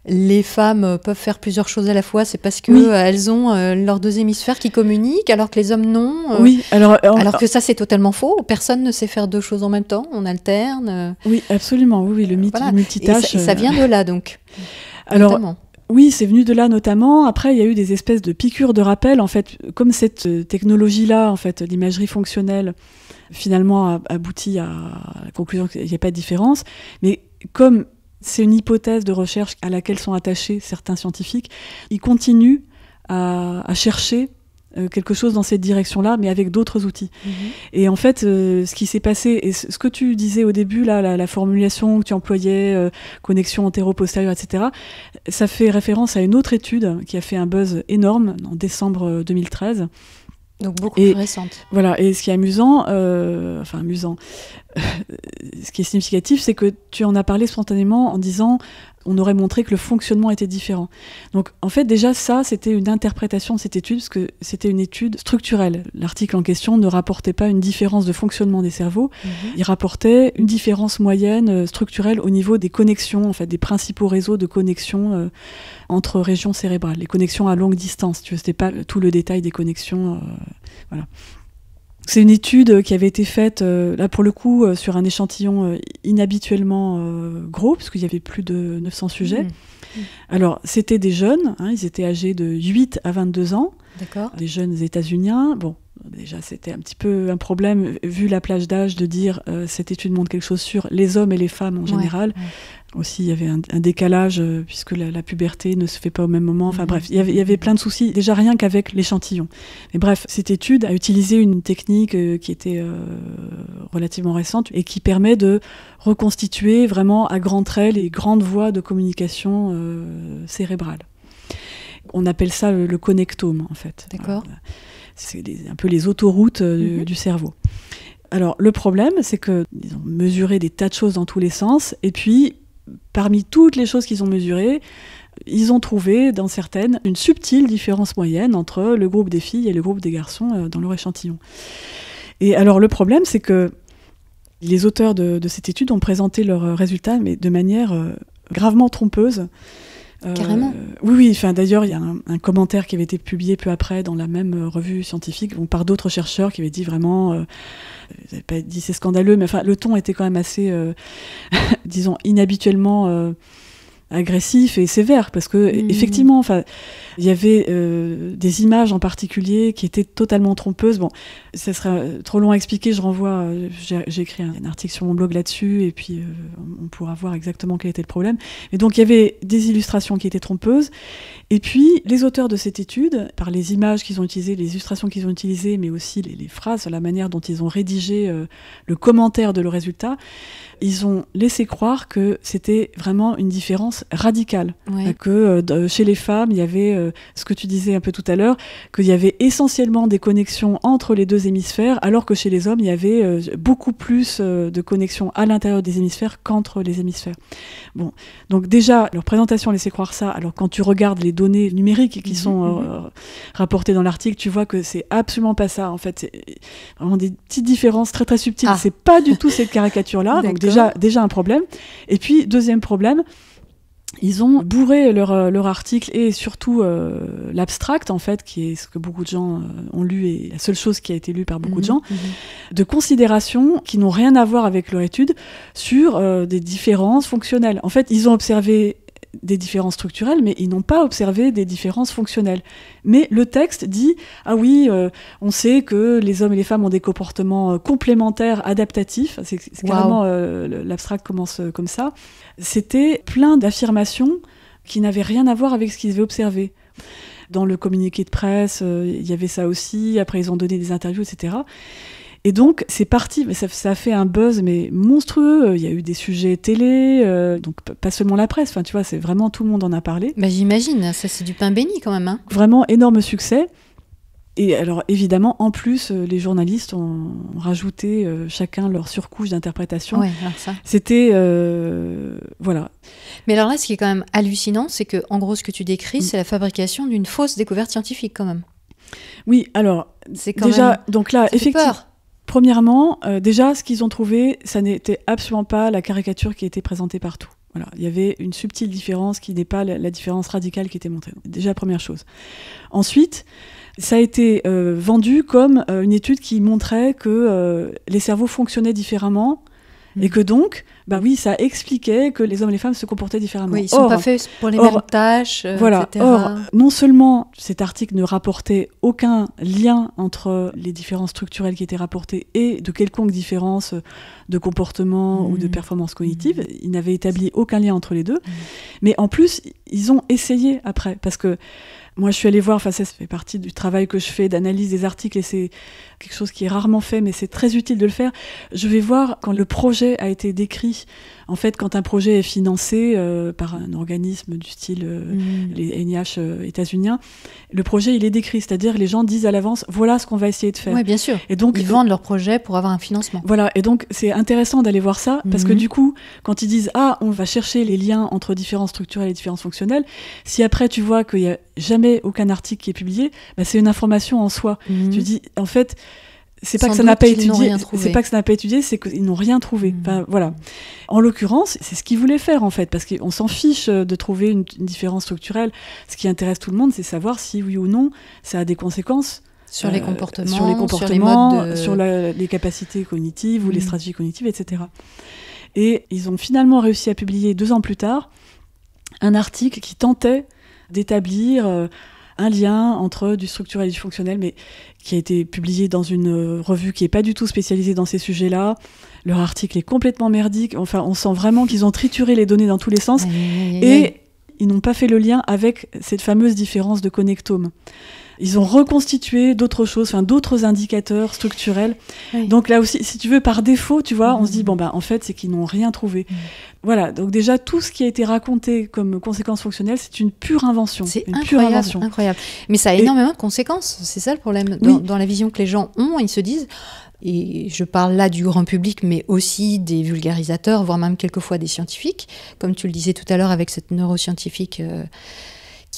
les femmes peuvent faire plusieurs choses à la fois, c'est parce qu'elles ont leurs deux hémisphères qui communiquent, alors que les hommes non. oui, alors, alors, que ça, c'est totalement faux. Personne ne sait faire deux choses en même temps, on alterne. oui, absolument, oui, le mythe du multitâche. Et ça, et ça, vient de là, donc. Alors, oui, c'est venu de là notamment. Après, il y a eu des espèces de piqûres de rappel. En fait, comme cette euh, technologie-là, en fait, l'imagerie fonctionnelle, finalement, aboutit à la conclusion qu'il n'y a pas de différence. Mais comme c'est une hypothèse de recherche à laquelle sont attachés certains scientifiques, ils continuent à chercher euh, quelque chose dans cette direction-là, mais avec d'autres outils. Mhm. Et en fait, euh, ce qui s'est passé, et ce que tu disais au début, là, la, formulation que tu employais, euh, connexion antéro-postérieure, etc., ça fait référence à une autre étude qui a fait un buzz énorme en décembre 2013. Donc beaucoup plus récente. Voilà, et ce qui est amusant, enfin amusant, <laughs> ce qui est significatif, c'est que tu en as parlé spontanément en disant on aurait montré que le fonctionnement était différent. Donc en fait déjà ça, c'était une interprétation de cette étude, parce que c'était une étude structurelle. L'article en question ne rapportait pas une différence de fonctionnement des cerveaux, mhm. il rapportait une différence moyenne euh, structurelle au niveau des connexions, en fait, des principaux réseaux de connexions euh, entre régions cérébrales, les connexions à longue distance. Tu vois, c'était pas tout le détail des connexions. Euh, voilà. C'est une étude euh, qui avait été faite, euh, là pour le coup, euh, sur un échantillon inhabituellement gros, parce qu'il y avait plus de 900 sujets. Mmh. Mmh. Alors, c'était des jeunes, hein, ils étaient âgés de 8 à 22 ans, des jeunes états-uniens. Bon, déjà, c'était un petit peu un problème, vu la plage d'âge, de dire cette étude montre quelque chose sur les hommes et les femmes en général aussi, il y avait un, décalage, euh, puisque la, puberté ne se fait pas au même moment. Enfin mhm. bref, il y, avait, plein de soucis, déjà rien qu'avec l'échantillon. Mais bref, cette étude a utilisé une technique euh, qui était euh, relativement récente et qui permet de reconstituer vraiment à grands traits les grandes voies de communication cérébrale. On appelle ça le, connectome, en fait. D'accord. C'est un peu les autoroutes du, mhm. du cerveau. Alors le problème, c'est que ils ont mesuré des tas de choses dans tous les sens, et puis parmi toutes les choses qu'ils ont mesurées, ils ont trouvé dans certaines une subtile différence moyenne entre le groupe des filles et le groupe des garçons euh, dans leur échantillon. Et alors le problème, c'est que les auteurs de, cette étude ont présenté leurs résultats, mais de manière euh, gravement trompeuse. Euh, Carrément. Oui, oui. Enfin, d'ailleurs, il y a un, commentaire qui avait été publié peu après dans la même euh, revue scientifique, par d'autres chercheurs qui avait dit vraiment, euh, pas dit c'est scandaleux, mais enfin, le ton était quand même assez, <laughs> disons, inhabituellement agressif et sévère parce que mm. effectivement enfin il y avait euh, des images en particulier qui étaient totalement trompeuses bon ça serait trop long à expliquer je renvoie euh, j'ai écrit un, article sur mon blog là-dessus et puis euh, on pourra voir exactement quel était le problème et donc il y avait des illustrations qui étaient trompeuses et puis, les auteurs de cette étude, par les images qu'ils ont utilisées, les illustrations qu'ils ont utilisées, mais aussi les, phrases, la manière dont ils ont rédigé euh, le commentaire de le résultat, ils ont laissé croire que c'était vraiment une différence radicale. Que euh, chez les femmes, il y avait euh, ce que tu disais un peu tout à l'heure, qu'il y avait essentiellement des connexions entre les deux hémisphères, alors que chez les hommes, il y avait beaucoup plus de connexions à l'intérieur des hémisphères qu'entre les hémisphères. Bon, donc déjà, leur présentation laissait croire ça. Alors quand tu regardes les données numériques qui mhm, sont mhm. Euh, rapportées dans l'article, tu vois que c'est absolument pas ça. En fait, c'est vraiment des petites différences très très subtiles. Ah. C'est pas du tout cette caricature-là. <laughs> donc déjà, déjà un problème. Et puis deuxième problème. Ils ont bourré leur, euh, leur article et surtout euh, l'abstract, en fait, qui est ce que beaucoup de gens ont lu et la seule chose qui a été lue par beaucoup de mhm, gens, de considérations qui n'ont rien à voir avec leur étude sur des différences fonctionnelles. En fait, ils ont observé des différences structurelles, mais ils n'ont pas observé des différences fonctionnelles. Mais le texte dit, ah oui, euh, on sait que les hommes et les femmes ont des comportements euh, complémentaires, adaptatifs, c'est euh, l'abstract commence comme ça. C'était plein d'affirmations qui n'avaient rien à voir avec ce qu'ils avaient observé. Dans le communiqué de presse, il y avait ça aussi, après ils ont donné des interviews, etc. Et donc, c'est parti, mais ça, a fait un buzz mais monstrueux. Il y a eu des sujets télé, euh, donc pas seulement la presse, enfin, tu vois, c'est vraiment tout le monde en a parlé. Bah, j'imagine, ça c'est du pain béni quand même. Hein. Vraiment énorme succès. Et alors évidemment, en plus, euh, les journalistes ont rajouté euh, chacun leur surcouche d'interprétation. C'était voilà. Mais alors là, ce qui est quand même hallucinant, c'est que en gros, ce que tu décris, mm. c'est la fabrication d'une fausse découverte scientifique quand même. Oui, alors c'est déjà, même... donc là, effectivement, Premièrement, euh, déjà, ce qu'ils ont trouvé, ça n'était absolument pas la caricature qui était présentée partout. Voilà, il y avait une subtile différence qui n'est pas la, différence radicale qui était montrée. Déjà, première chose. Ensuite, ça a été euh, vendu comme euh, une étude qui montrait que les cerveaux fonctionnaient différemment Mm. Et que donc, bah oui, ça expliquait que les hommes et les femmes se comportaient différemment. Oui, ils sont pas faits pour les mêmes tâches, euh, voilà, Or, non seulement cet article ne rapportait aucun lien entre les différences structurelles qui étaient rapportées et de quelconque différence de comportement ou de mm. performance cognitive, Ils mm. il n'avait établi aucun lien entre les deux, mais en plus, ils ont essayé après, parce que moi, je suis allée voir, enfin, ça, ça fait partie du travail que je fais d'analyse des articles et c'est quelque chose qui est rarement fait, mais c'est très utile de le faire. Je vais voir quand le projet a été décrit en fait, quand un projet est financé euh, par un organisme du style euh, mm. les NIH euh, états-uniens, le projet, il est décrit. C'est-à-dire, les gens disent à l'avance, voilà ce qu'on va essayer de faire. Oui, bien sûr. Et donc, ils vendent leur projet pour avoir un financement. Voilà. Et donc, c'est intéressant d'aller voir ça, parce que mhm. du coup, quand ils disent, ah, on va chercher les liens entre différentes structurelles et différences fonctionnelles, si après tu vois qu'il n'y a jamais aucun article qui est publié, bah, c'est une information en soi. Mhm. Tu dis, en fait, c'est pas, que ça n'a pas étudié, c'est pas que ça n'a pas étudié, c'est qu'ils n'ont rien trouvé. Hmm. voilà. En l'occurrence, c'est ce qu'ils voulaient faire en fait, parce qu'on s'en fiche euh, de trouver une, différence structurelle. Ce qui intéresse tout le monde, c'est savoir si oui ou non ça a des conséquences sur les euh, comportements, sur les, comportements, sur les, capacités cognitives ou les hmm. stratégies cognitives, etc. Et ils ont finalement réussi à publier deux ans plus tard un article qui tentait d'établir euh, un lien entre du structurel et du fonctionnel, mais qui a été publié dans une euh, revue qui n'est pas du tout spécialisée dans ces sujets-là. Leur article est complètement merdique. Enfin, on sent vraiment qu'ils ont trituré les données dans tous les sens. Et ils n'ont pas fait le lien avec cette fameuse différence de connectome. Ils ont reconstitué d'autres choses, enfin d'autres indicateurs structurels. Donc là aussi, si tu veux, par défaut, tu vois, on se mhm. dit bon bah en fait c'est qu'ils n'ont rien trouvé. Mhm. Voilà. Donc déjà tout ce qui a été raconté comme conséquence fonctionnelle, c'est une pure invention. C'est incroyable, pure invention. incroyable. Mais ça a énormément de conséquences. C'est ça le problème dans, la vision que les gens ont. Ils se disent et je parle là du grand public, mais aussi des vulgarisateurs, voire même quelquefois des scientifiques, comme tu le disais tout à l'heure avec cette neuroscientifique. Euh,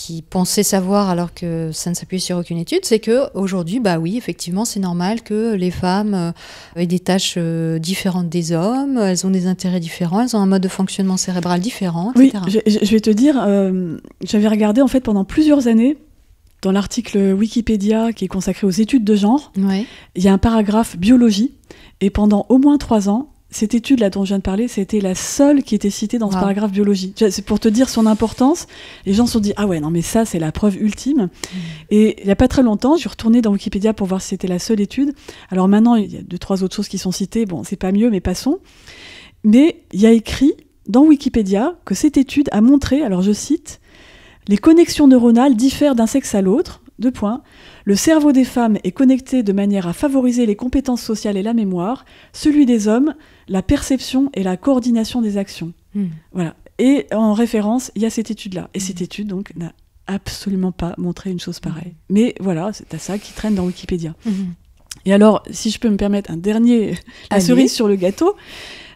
qui pensaient savoir alors que ça ne s'appuie sur aucune étude, c'est que aujourd'hui, bah oui, effectivement, c'est normal que les femmes euh, aient des tâches euh, différentes des hommes, elles ont des intérêts différents, elles ont un mode de fonctionnement cérébral différent, etc. Oui, je, vais te dire, euh, j'avais regardé en fait pendant plusieurs années dans l'article Wikipédia qui est consacré aux études de genre, il y a un paragraphe biologie. Et pendant au moins trois ans, cette étude là dont je viens de parler, c'était la seule qui était citée dans ce paragraphe biologie. C'est pour te dire son importance. Les gens se sont dit ah ouais non mais ça c'est la preuve ultime. Mm. Et il n'y a pas très longtemps, je suis retournée dans Wikipédia pour voir si c'était la seule étude. Alors maintenant il y a deux trois autres choses qui sont citées. Bon c'est pas mieux mais passons. Mais il y a écrit dans Wikipédia que cette étude a montré, alors je cite, les connexions neuronales diffèrent d'un sexe à l'autre, deux points. Le cerveau des femmes est connecté de manière à favoriser les compétences sociales et la mémoire, celui des hommes, la perception et la coordination des actions. Hmm. Voilà. Et en référence, il y a cette étude-là. Et hmm. cette étude, donc, n'a absolument pas montré une chose pareille. Hmm. Mais voilà, c'est à ça qui traîne dans Wikipédia. Et alors, si je peux me permettre un dernier, la cerise sur le gâteau,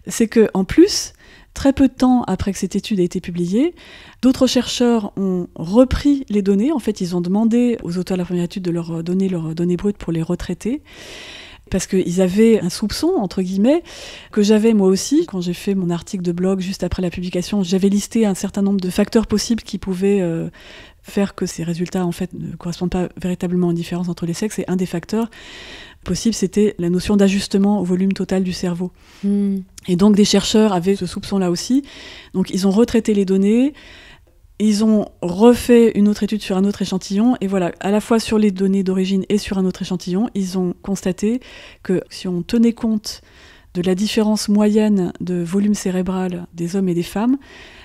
c'est que en plus, très peu de temps après que cette étude a été publiée. D'autres chercheurs ont repris les données. En fait, ils ont demandé aux auteurs de la première étude de leur donner leurs données brutes pour les retraiter parce qu'ils avaient un soupçon, entre guillemets, que j'avais moi aussi. Quand j'ai fait mon article de blog juste après la publication, j'avais listé un certain nombre de facteurs possibles qui pouvaient euh, faire que ces résultats, en fait, ne correspondent pas véritablement aux différences entre les sexes. Et un des facteurs, possible, c'était la notion d'ajustement au volume total du cerveau. Hmm. Et donc des chercheurs avaient ce soupçon-là aussi. Donc ils ont retraité les données, ils ont refait une autre étude sur un autre échantillon, et voilà, à la fois sur les données d'origine et sur un autre échantillon, ils ont constaté que si on tenait compte de la différence moyenne de volume cérébral des hommes et des femmes,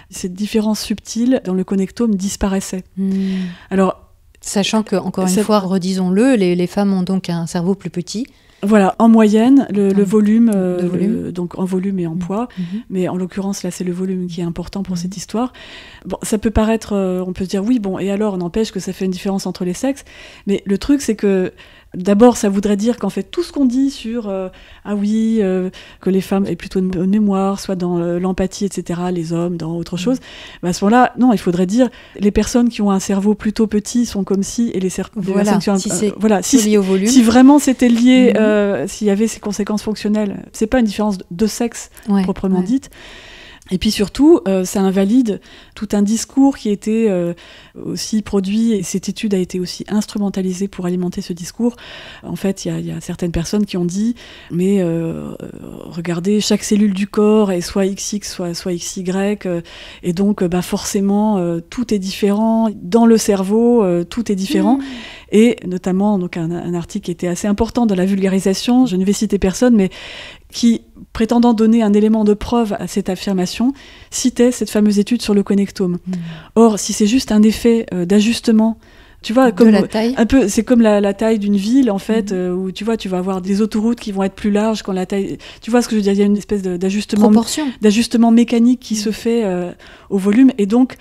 cette différence subtile dans le connectome disparaissait. Hmm. Alors, Sachant que, encore une fois, redisons-le, les, femmes ont donc un cerveau plus petit. Voilà, en moyenne, le, ah, volume, euh, donc en volume et en poids, mm-hmm. mais en l'occurrence, là, c'est le volume qui est important pour mm-hmm. cette histoire. Bon, ça peut paraître, euh, on peut dire, oui, bon, et alors, n'empêche que ça fait une différence entre les sexes, mais le truc, c'est que D'abord, ça voudrait dire qu'en fait, tout ce qu'on dit sur euh, ah oui, euh, que les femmes aient plutôt une mémoire, soit dans euh, l'empathie, etc., les hommes dans autre mm. chose, bah, à ce moment-là, non, il faudrait dire les personnes qui ont un cerveau plutôt petit sont comme si, et les, voilà, si voilà, si, vraiment c'était lié, mm. s'il y avait ces conséquences fonctionnelles, c'est pas une différence de sexe proprement dite. Et puis surtout, euh, ça invalide tout un discours qui était euh, aussi produit, et cette étude a été aussi instrumentalisée pour alimenter ce discours. En fait, il y, a certaines personnes qui ont dit, mais euh, regardez, chaque cellule du corps est soit XX, soit, soit XY, et donc bah, forcément, tout est différent. Dans le cerveau, tout est différent. Mmh. Et notamment, donc un, article qui était assez important de la vulgarisation, je ne vais citer personne, mais qui, prétendant donner un élément de preuve à cette affirmation, citait cette fameuse étude sur le connectome. Hmm. Or, si c'est juste un effet euh, d'ajustement, tu vois, comme un peu, c'est comme la, taille d'une ville en fait, hmm. euh, où tu vois, tu vas avoir des autoroutes qui vont être plus larges quand la taille. Tu vois ce que je veux dire Il y a une espèce d'ajustement, d'ajustement mécanique qui se fait euh, au volume, et donc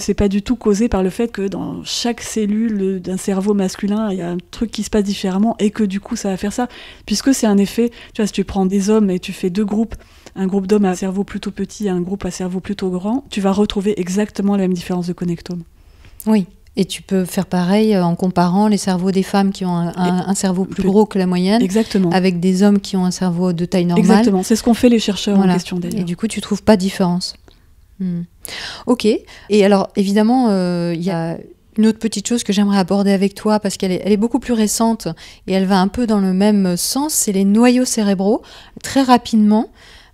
c'est pas du tout causé par le fait que dans chaque cellule d'un cerveau masculin, il y a un truc qui se passe différemment et que du coup ça va faire ça. Puisque c'est un effet, tu vois, si tu prends des hommes et tu fais deux groupes, un groupe d'hommes à cerveau plutôt petit et un groupe à cerveau plutôt grand, tu vas retrouver exactement la même différence de connectome. Oui. Et tu peux faire pareil euh, en comparant les cerveaux des femmes qui ont un, cerveau plus, gros que la moyenne Exactement. avec des hommes qui ont un cerveau de taille normale. Exactement, c'est ce qu'ont fait les chercheurs en question d'ailleurs. Et du coup, tu trouves pas de différence Hmm. Ok. Et alors, évidemment, euh, il y a une autre petite chose que j'aimerais aborder avec toi, parce qu'elle est, beaucoup plus récente et elle va un peu dans le même sens, c'est les noyaux cérébraux. Très rapidement,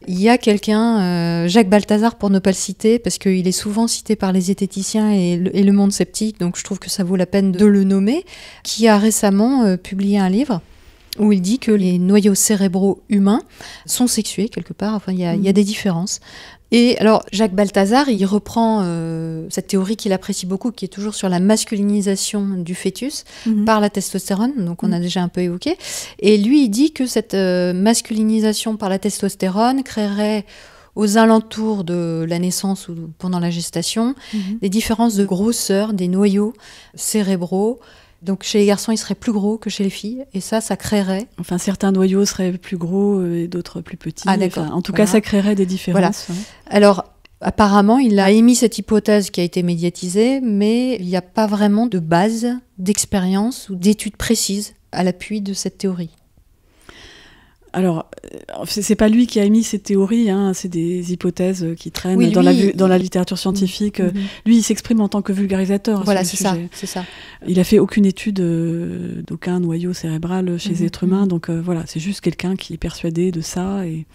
il y a quelqu'un, euh, Jacques Balthazar, pour ne pas le citer, parce qu'il est souvent cité par les zététiciens et le, monde sceptique, donc je trouve que ça vaut la peine de, le nommer, qui a récemment euh, publié un livre où il dit que les noyaux cérébraux humains sont sexués quelque part, enfin il y, a, mm. des différences. Et alors Jacques Balthazar, il reprend euh, cette théorie qu'il apprécie beaucoup, qui est toujours sur la masculinisation du fœtus mm-hmm. par la testostérone, donc on a mm. déjà un peu évoqué, et lui il dit que cette euh, masculinisation par la testostérone créerait aux alentours de la naissance ou pendant la gestation, mm-hmm. des différences de grosseur des noyaux cérébraux donc chez les garçons, ils seraient plus gros que chez les filles, et ça, ça créerait. Enfin, certains noyaux seraient plus gros euh, et d'autres plus petits. Ah, en tout cas, ça créerait des différences. Voilà. Hein. Alors, apparemment, il a émis cette hypothèse qui a été médiatisée, mais il n'y a pas vraiment de base d'expérience ou d'études précises à l'appui de cette théorie. Alors, euh, c'est pas lui qui a émis ses théories, hein, c'est des hypothèses euh, qui traînent dans, la, littérature scientifique. Mm-hmm. Euh, lui, il s'exprime en tant que vulgarisateur. Hein, voilà, c'est ça, Il a fait aucune étude d'aucun noyau cérébral chez mm-hmm. les humain. êtres mm-hmm. humains, donc voilà, c'est juste quelqu'un qui est persuadé de ça et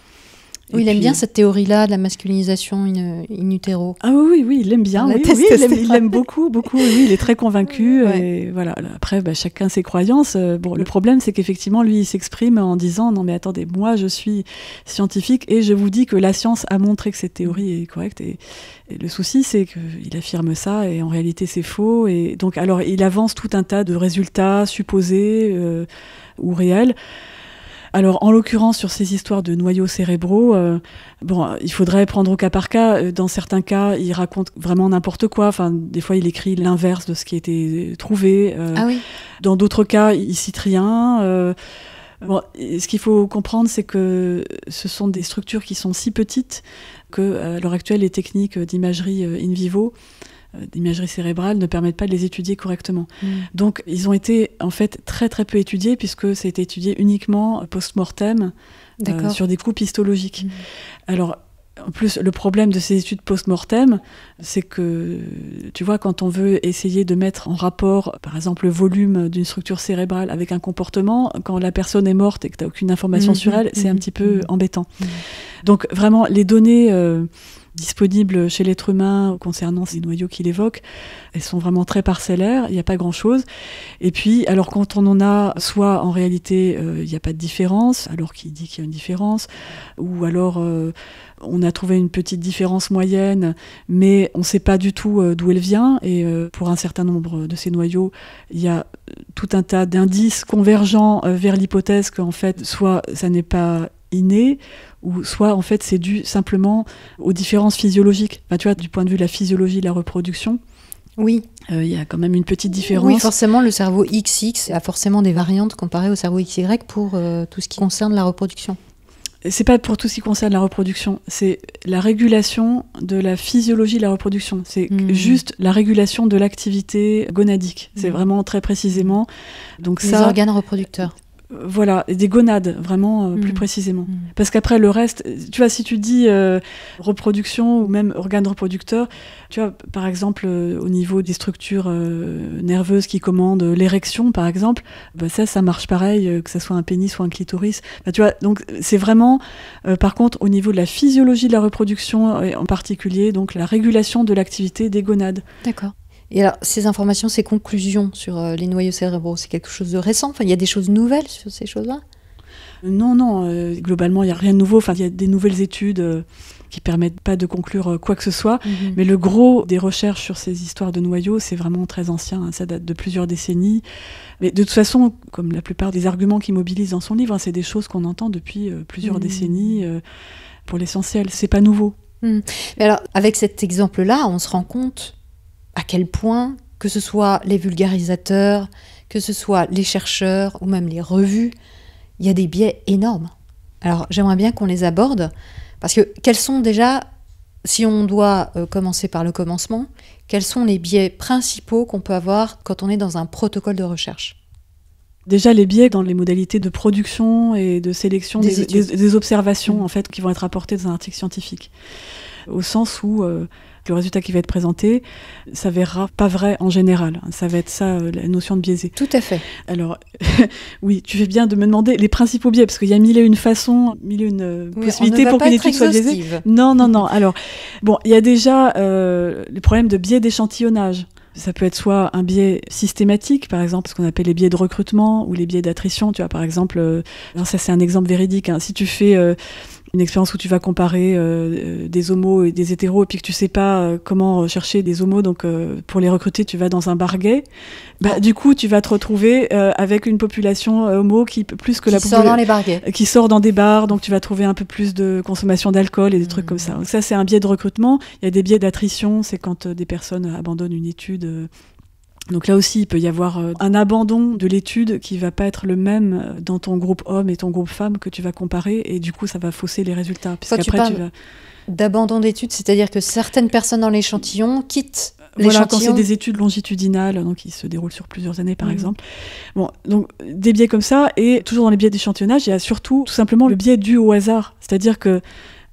oui, il aime bien cette théorie-là de la masculinisation in, utero. Ah oui, oui, il aime bien. Oui, il, l'aime beaucoup, beaucoup. il est très convaincu. <laughs> Et voilà. Après, bah, chacun ses croyances. Euh, bon, le problème, c'est qu'effectivement, lui, il s'exprime en disant non, mais attendez, moi, je suis scientifique et je vous dis que la science a montré que cette théorie est correcte. Et, le souci, c'est qu'il affirme ça et en réalité, c'est faux. Et donc, alors, il avance tout un tas de résultats supposés euh, ou réels alors, en l'occurrence, sur ces histoires de noyaux cérébraux, euh, bon, il faudrait prendre au cas par cas. Euh, dans certains cas, il raconte vraiment n'importe quoi. des fois, il écrit l'inverse de ce qui a été euh, trouvé. ah oui. Dans d'autres cas, il cite rien. ce qu'il faut comprendre, c'est que ce sont des structures qui sont si petites que, à l'heure actuelle, les techniques d'imagerie in vivo euh, d'imagerie cérébrale ne permettent pas de les étudier correctement. Mm. Donc ils ont été en fait très très peu étudiés puisque ça a été étudié uniquement post-mortem euh, sur des coupes histologiques. Mm. Alors en plus, le problème de ces études post-mortem, c'est que, tu vois, quand on veut essayer de mettre en rapport, par exemple, le volume d'une structure cérébrale avec un comportement, quand la personne est morte et que tu n'as aucune information mm, sur elle, c'est un petit peu embêtant. Donc, vraiment, les données euh, disponibles chez l'être humain concernant ces noyaux qu'il évoque, elles sont vraiment très parcellaires, il n'y a pas grand-chose. Et puis, alors quand on en a, soit en réalité euh, il n'y a pas de différence, alors qu'il dit qu'il y a une différence, ou alors euh, on a trouvé une petite différence moyenne, mais on ne sait pas du tout euh, d'où elle vient, et pour un certain nombre de ces noyaux, il y a tout un tas d'indices convergents vers l'hypothèse qu'en fait, soit ça n'est pas inné, ou soit en fait c'est dû simplement aux différences physiologiques. Enfin, tu vois, du point de vue de la physiologie de la reproduction. Oui. Euh, il y a quand même une petite différence. Oui, forcément, le cerveau XX a forcément des variantes comparées au cerveau XY pour euh, tout ce qui concerne la reproduction. C'est pas pour tout ce qui concerne la reproduction, c'est la régulation de la physiologie de la reproduction. C'est hmm. juste la régulation de l'activité gonadique. C'est hmm. vraiment très précisément. Donc Les organes reproducteurs voilà, des gonades, vraiment euh, plus mm. précisément. Mm. Parce qu'après le reste, tu vois, si tu dis euh, reproduction ou même organe reproducteur, tu vois, par exemple, euh, au niveau des structures nerveuses qui commandent l'érection, par exemple, bah, ça, ça marche pareil, que ça soit un pénis ou un clitoris. Bah, tu vois, donc c'est vraiment, par contre, au niveau de la physiologie de la reproduction, en particulier, donc la régulation de l'activité des gonades. D'accord. Et alors, ces informations, ces conclusions sur euh, les noyaux cérébraux, c'est quelque chose de récent Enfin, il y a des choses nouvelles sur ces choses-là euh, Non, non. Euh, globalement, il n'y a rien de nouveau. Enfin, il y a des nouvelles études qui ne permettent pas de conclure quoi que ce soit. Mhm. Mais le gros des recherches sur ces histoires de noyaux, c'est vraiment très ancien. Hein. Ça date de plusieurs décennies. Mais de toute façon, comme la plupart des arguments qu'il mobilise dans son livre, hein, c'est des choses qu'on entend depuis plusieurs mhm. décennies. pour l'essentiel, c'est pas nouveau. Hmm. Mais alors, avec cet exemple-là, on se rend compte à quel point, que ce soit les vulgarisateurs, que ce soit les chercheurs ou même les revues, il y a des biais énormes. Alors j'aimerais bien qu'on les aborde, parce que quels sont déjà, si on doit euh, commencer par le commencement, quels sont les biais principaux qu'on peut avoir quand on est dans un protocole de recherche Déjà les biais dans les modalités de production et de sélection des, observations mm. en fait qui vont être apportées dans un article scientifique, au sens où euh, le résultat qui va être présenté ça s'avérera pas vrai en général. Ça va être ça, euh, la notion de biaisé. Tout à fait. Alors, <laughs> oui, tu fais bien de me demander les principaux biais, parce qu'il y a mille et une façons, mille et une euh, possibilités pour qu'une étude soit biaisée. Non, non, non. Alors, bon, il y a déjà euh, le problème de biais d'échantillonnage. Ça peut être soit un biais systématique, par exemple, ce qu'on appelle les biais de recrutement ou les biais d'attrition. Tu vois, par exemple, ça c'est un exemple véridique. Hein. si tu fais une expérience où tu vas comparer euh, euh, des homos et des hétéros et puis que tu sais pas euh, comment chercher des homos donc pour les recruter tu vas dans un bar bah ah. du coup tu vas te retrouver avec une population homo qui plus que la sort dans qui sort dans des bars donc tu vas trouver un peu plus de consommation d'alcool et des trucs mmh. comme ça ça c'est un biais de recrutement il y a des biais d'attrition c'est quand des personnes abandonnent une étude donc là aussi, il peut y avoir euh, un abandon de l'étude qui va pas être le même euh, dans ton groupe homme et ton groupe femme que tu vas comparer, et du coup, ça va fausser les résultats. tu, d'abandon d'études, c'est-à-dire que certaines personnes dans l'échantillon quittent euh, voilà, quand c'est des études longitudinales, donc qui se déroulent sur plusieurs années par mhm. exemple. Bon, donc des biais comme ça, et toujours dans les biais d'échantillonnage, il y a surtout tout simplement le biais dû au hasard. C'est-à-dire que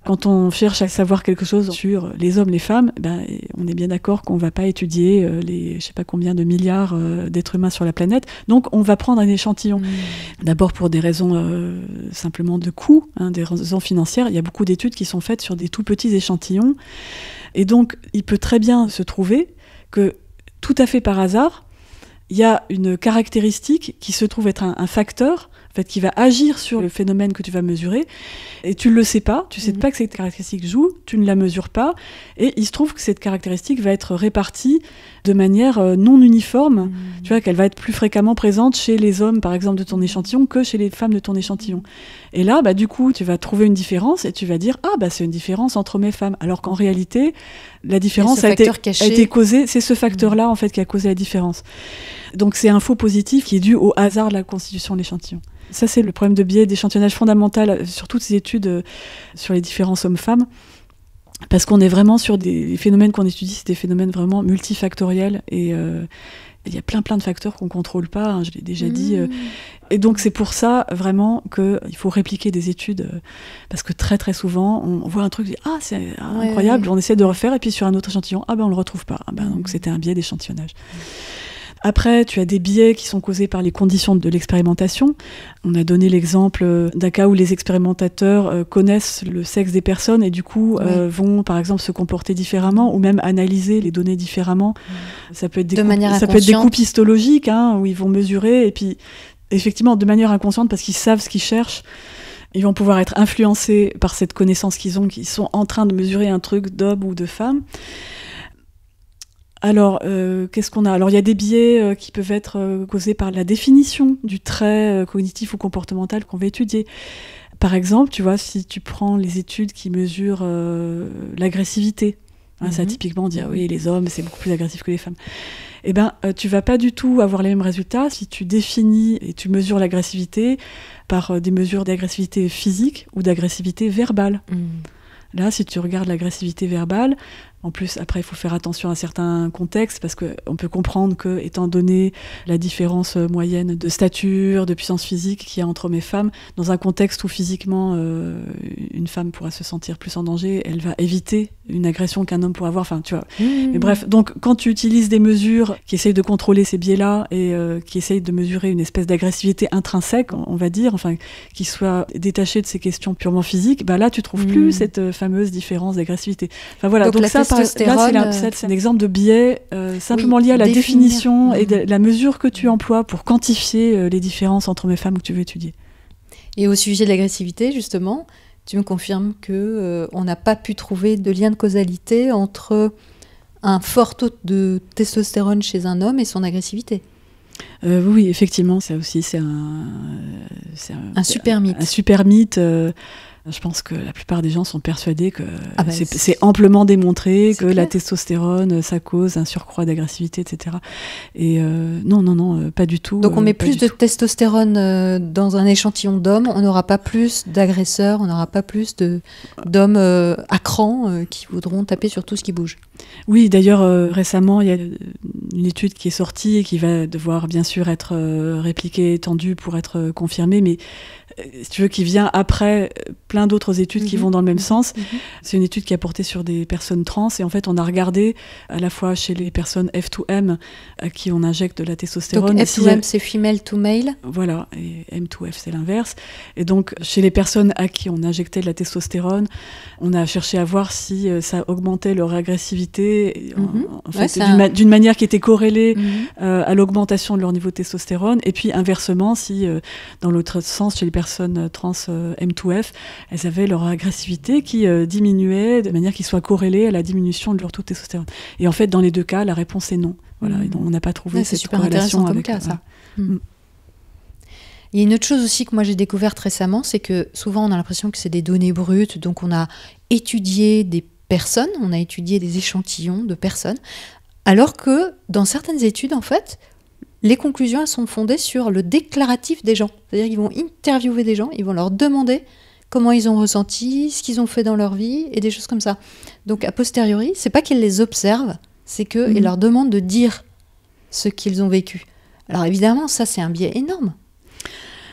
quand on cherche à savoir quelque chose sur les hommes, les femmes, eh ben, on est bien d'accord qu'on ne va pas étudier euh, les je sais pas combien de milliards euh, d'êtres humains sur la planète. Donc on va prendre un échantillon. Mmh. D'abord pour des raisons euh, simplement de coût, hein, des raisons financières. Il y a beaucoup d'études qui sont faites sur des tout petits échantillons. Et donc il peut très bien se trouver que tout à fait par hasard, il y a une caractéristique qui se trouve être un facteur fait, qui va agir sur le phénomène que tu vas mesurer, et tu ne le sais pas, tu ne sais mhm. pas que cette caractéristique joue, tu ne la mesures pas, et il se trouve que cette caractéristique va être répartie de manière euh, non uniforme. Mmh. Tu vois, qu'elle va être plus fréquemment présente chez les hommes, par exemple, de ton échantillon que chez les femmes de ton échantillon. Et là, bah, du coup, tu vas trouver une différence et tu vas dire Ah, bah, c'est une différence entre mes femmes. Alors qu'en réalité, la différence a été, causée. C'est ce mmh. facteur-là, en fait, qui a causé la différence. Donc, c'est un faux positif qui est dû au hasard de la constitution de l'échantillon. Ça, c'est le problème de biais d'échantillonnage fondamental euh, sur toutes ces études euh, sur les différences hommes-femmes parce qu'on est vraiment sur des phénomènes qu'on étudie, c'est des phénomènes vraiment multifactoriels et euh, il y a plein plein de facteurs qu'on contrôle pas, hein, je l'ai déjà dit. Euh. Mmh. et donc c'est pour ça vraiment qu'il faut répliquer des études euh, parce que très très souvent on voit un truc, ah c'est incroyable, on essaie de refaire et puis sur un autre échantillon, ah ben on le retrouve pas, ah, ben, donc mmh. c'était un biais d'échantillonnage. Mmh. Après, tu as des biais qui sont causés par les conditions de l'expérimentation. On a donné l'exemple euh, d'un cas où les expérimentateurs euh, connaissent le sexe des personnes et du coup euh, vont, par exemple, se comporter différemment ou même analyser les données différemment. Ça peut être des, ça peut être des coupes histologiques hein, où ils vont mesurer et puis effectivement de manière inconsciente parce qu'ils savent ce qu'ils cherchent. Ils vont pouvoir être influencés par cette connaissance qu'ils ont, qu'ils sont en train de mesurer un truc d'homme ou de femme. Alors, euh, qu'est-ce qu'on a Alors, il y a des biais euh, qui peuvent être euh, causés par la définition du trait cognitif ou comportemental qu'on veut étudier. Par exemple, tu vois, si tu prends les études qui mesurent l'agressivité, hein, ça mhm. typiquement on dit ah oui, les hommes, c'est beaucoup plus agressif que les femmes. Eh bien, tu vas pas du tout avoir les mêmes résultats si tu définis et tu mesures l'agressivité par des mesures d'agressivité physique ou d'agressivité verbale. Mhm. Là, si tu regardes l'agressivité verbale, en plus, après, il faut faire attention à certains contextes parce qu'on peut comprendre que, étant donné la différence euh, moyenne de stature, de puissance physique qu'il y a entre hommes et femmes, dans un contexte où physiquement euh, une femme pourra se sentir plus en danger, elle va éviter une agression qu'un homme pourrait avoir. Enfin, tu vois. Mmh, mmh, Mais mmh. bref, donc quand tu utilises des mesures qui essayent de contrôler ces biais-là et euh, qui essayent de mesurer une espèce d'agressivité intrinsèque, on va dire, enfin, qui soit détachée de ces questions purement physiques, bah là, tu trouves plus cette fameuse différence d'agressivité. Enfin voilà. Euh, c'est un exemple de biais euh, simplement lié à la définition et mm-hmm. la mesure que tu emploies pour quantifier euh, les différences entre mes femmes que tu veux étudier. Et au sujet de l'agressivité, justement, tu me confirmes que on n'a pas pu trouver de lien de causalité entre un fort taux de testostérone chez un homme et son agressivité. oui, effectivement, ça aussi, c'est un, super mythe. super mythe. Je pense que la plupart des gens sont persuadés que ah bah, c'est amplement démontré que la testostérone, euh, ça cause un surcroît d'agressivité, etc. Et euh, non, non, non, euh, pas du tout. Donc on met plus de testostérone dans un échantillon d'hommes, on n'aura pas plus d'agresseurs, on n'aura pas plus d'hommes à cran qui voudront taper sur tout ce qui bouge. Oui, d'ailleurs, récemment, il y a une étude qui est sortie et qui va devoir bien sûr être répliquée, étendue pour être confirmée, mais euh, tu veux, qui vient après euh, plein d'autres études qui mhm. vont dans le même mhm. sens. Mhm. C'est une étude qui a porté sur des personnes trans et en fait, on a regardé à la fois chez les personnes F2M à euh, qui on injecte de la testostérone. Donc F2M, c'est female to male. Voilà, et M2F, c'est l'inverse. Et donc, chez les personnes à qui on injectait de la testostérone, on a cherché à voir si ça augmentait leur agressivité, en, d'une manière qui était corrélée à l'augmentation de leur niveau de testostérone. Et puis, inversement, si dans l'autre sens, chez les personnes personnes trans euh, M2F, elles avaient leur agressivité qui euh, diminuait de manière qui soit corrélée à la diminution de leur taux de testostérone. Et en fait, dans les deux cas, la réponse est non. Voilà, mm. on n'a pas trouvé ouais, cette super corrélation avec cas, ça. Mm. Mm. Il y a une autre chose aussi que moi j'ai découverte récemment, c'est que souvent on a l'impression que c'est des données brutes, donc on a étudié des personnes, on a étudié des échantillons de personnes, alors que dans certaines études, en fait, les conclusions sont fondées sur le déclaratif des gens. C'est-à-dire qu'ils vont interviewer des gens, ils vont leur demander comment ils ont ressenti, ce qu'ils ont fait dans leur vie et des choses comme ça. Donc a posteriori, c'est pas qu'ils les observent, c'est qu'ils mhm. leur demandent de dire ce qu'ils ont vécu. Alors évidemment, ça c'est un biais énorme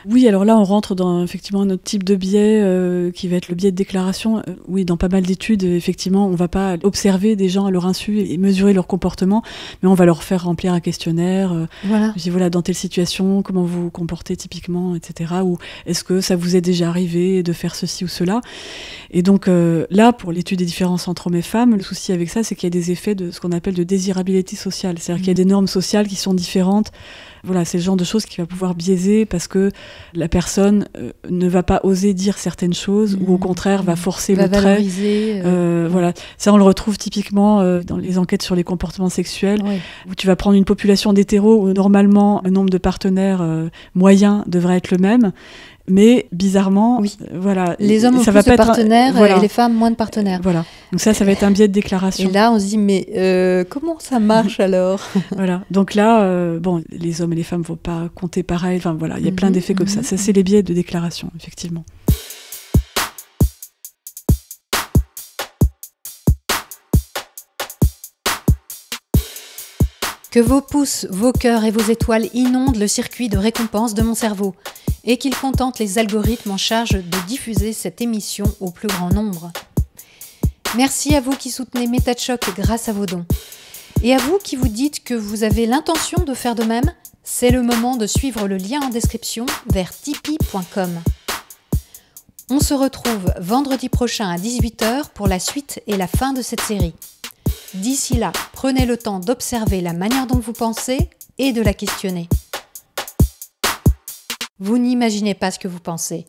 oui, alors là, on rentre dans effectivement un autre type de biais euh, qui va être le biais de déclaration. Euh, oui, dans pas mal d'études, effectivement, on va pas observer des gens à leur insu et mesurer leur comportement, mais on va leur faire remplir un questionnaire. Euh, voilà. Je dis voilà, dans telle situation, comment vous vous comportez typiquement, etc. Ou est-ce que ça vous est déjà arrivé de faire ceci ou cela Et donc là, pour l'étude des différences entre hommes et femmes, le souci avec ça, c'est qu'il y a des effets de ce qu'on appelle de désirabilité sociale, c'est-à-dire qu'il y a mm. des normes sociales qui sont différentes voilà, c'est le genre de choses qui va pouvoir biaiser parce que la personne euh, ne va pas oser dire certaines choses ou au mm. contraire va mm. forcer le trait. Euh, euh, voilà, ça on le retrouve typiquement dans les enquêtes sur les comportements sexuels où tu vas prendre une population d'hétéros où normalement un nombre de partenaires moyens devrait être le même mais bizarrement, euh, voilà, les hommes ont plus de partenaires et les femmes moins de partenaires. Voilà. Donc ça, ça va être un biais de déclaration. Et là, on se dit mais euh, comment ça marche <laughs> alors Voilà. Donc là, euh, bon, les hommes et les femmes vont pas compter pareil. Enfin voilà, il y a plein mhm, d'effets comme ça. Mhm, ça, c'est mhm. les biais de déclaration, effectivement. Que vos pouces, vos cœurs et vos étoiles inondent le circuit de récompense de mon cerveau et qu'il contente les algorithmes en charge de diffuser cette émission au plus grand nombre. Merci à vous qui soutenez MetaChoc grâce à vos dons. Et à vous qui vous dites que vous avez l'intention de faire de même, c'est le moment de suivre le lien en description vers tipeee.com. On se retrouve vendredi prochain à 18h pour la suite et la fin de cette série. D'ici là, prenez le temps d'observer la manière dont vous pensez et de la questionner. Vous n'imaginez pas ce que vous pensez.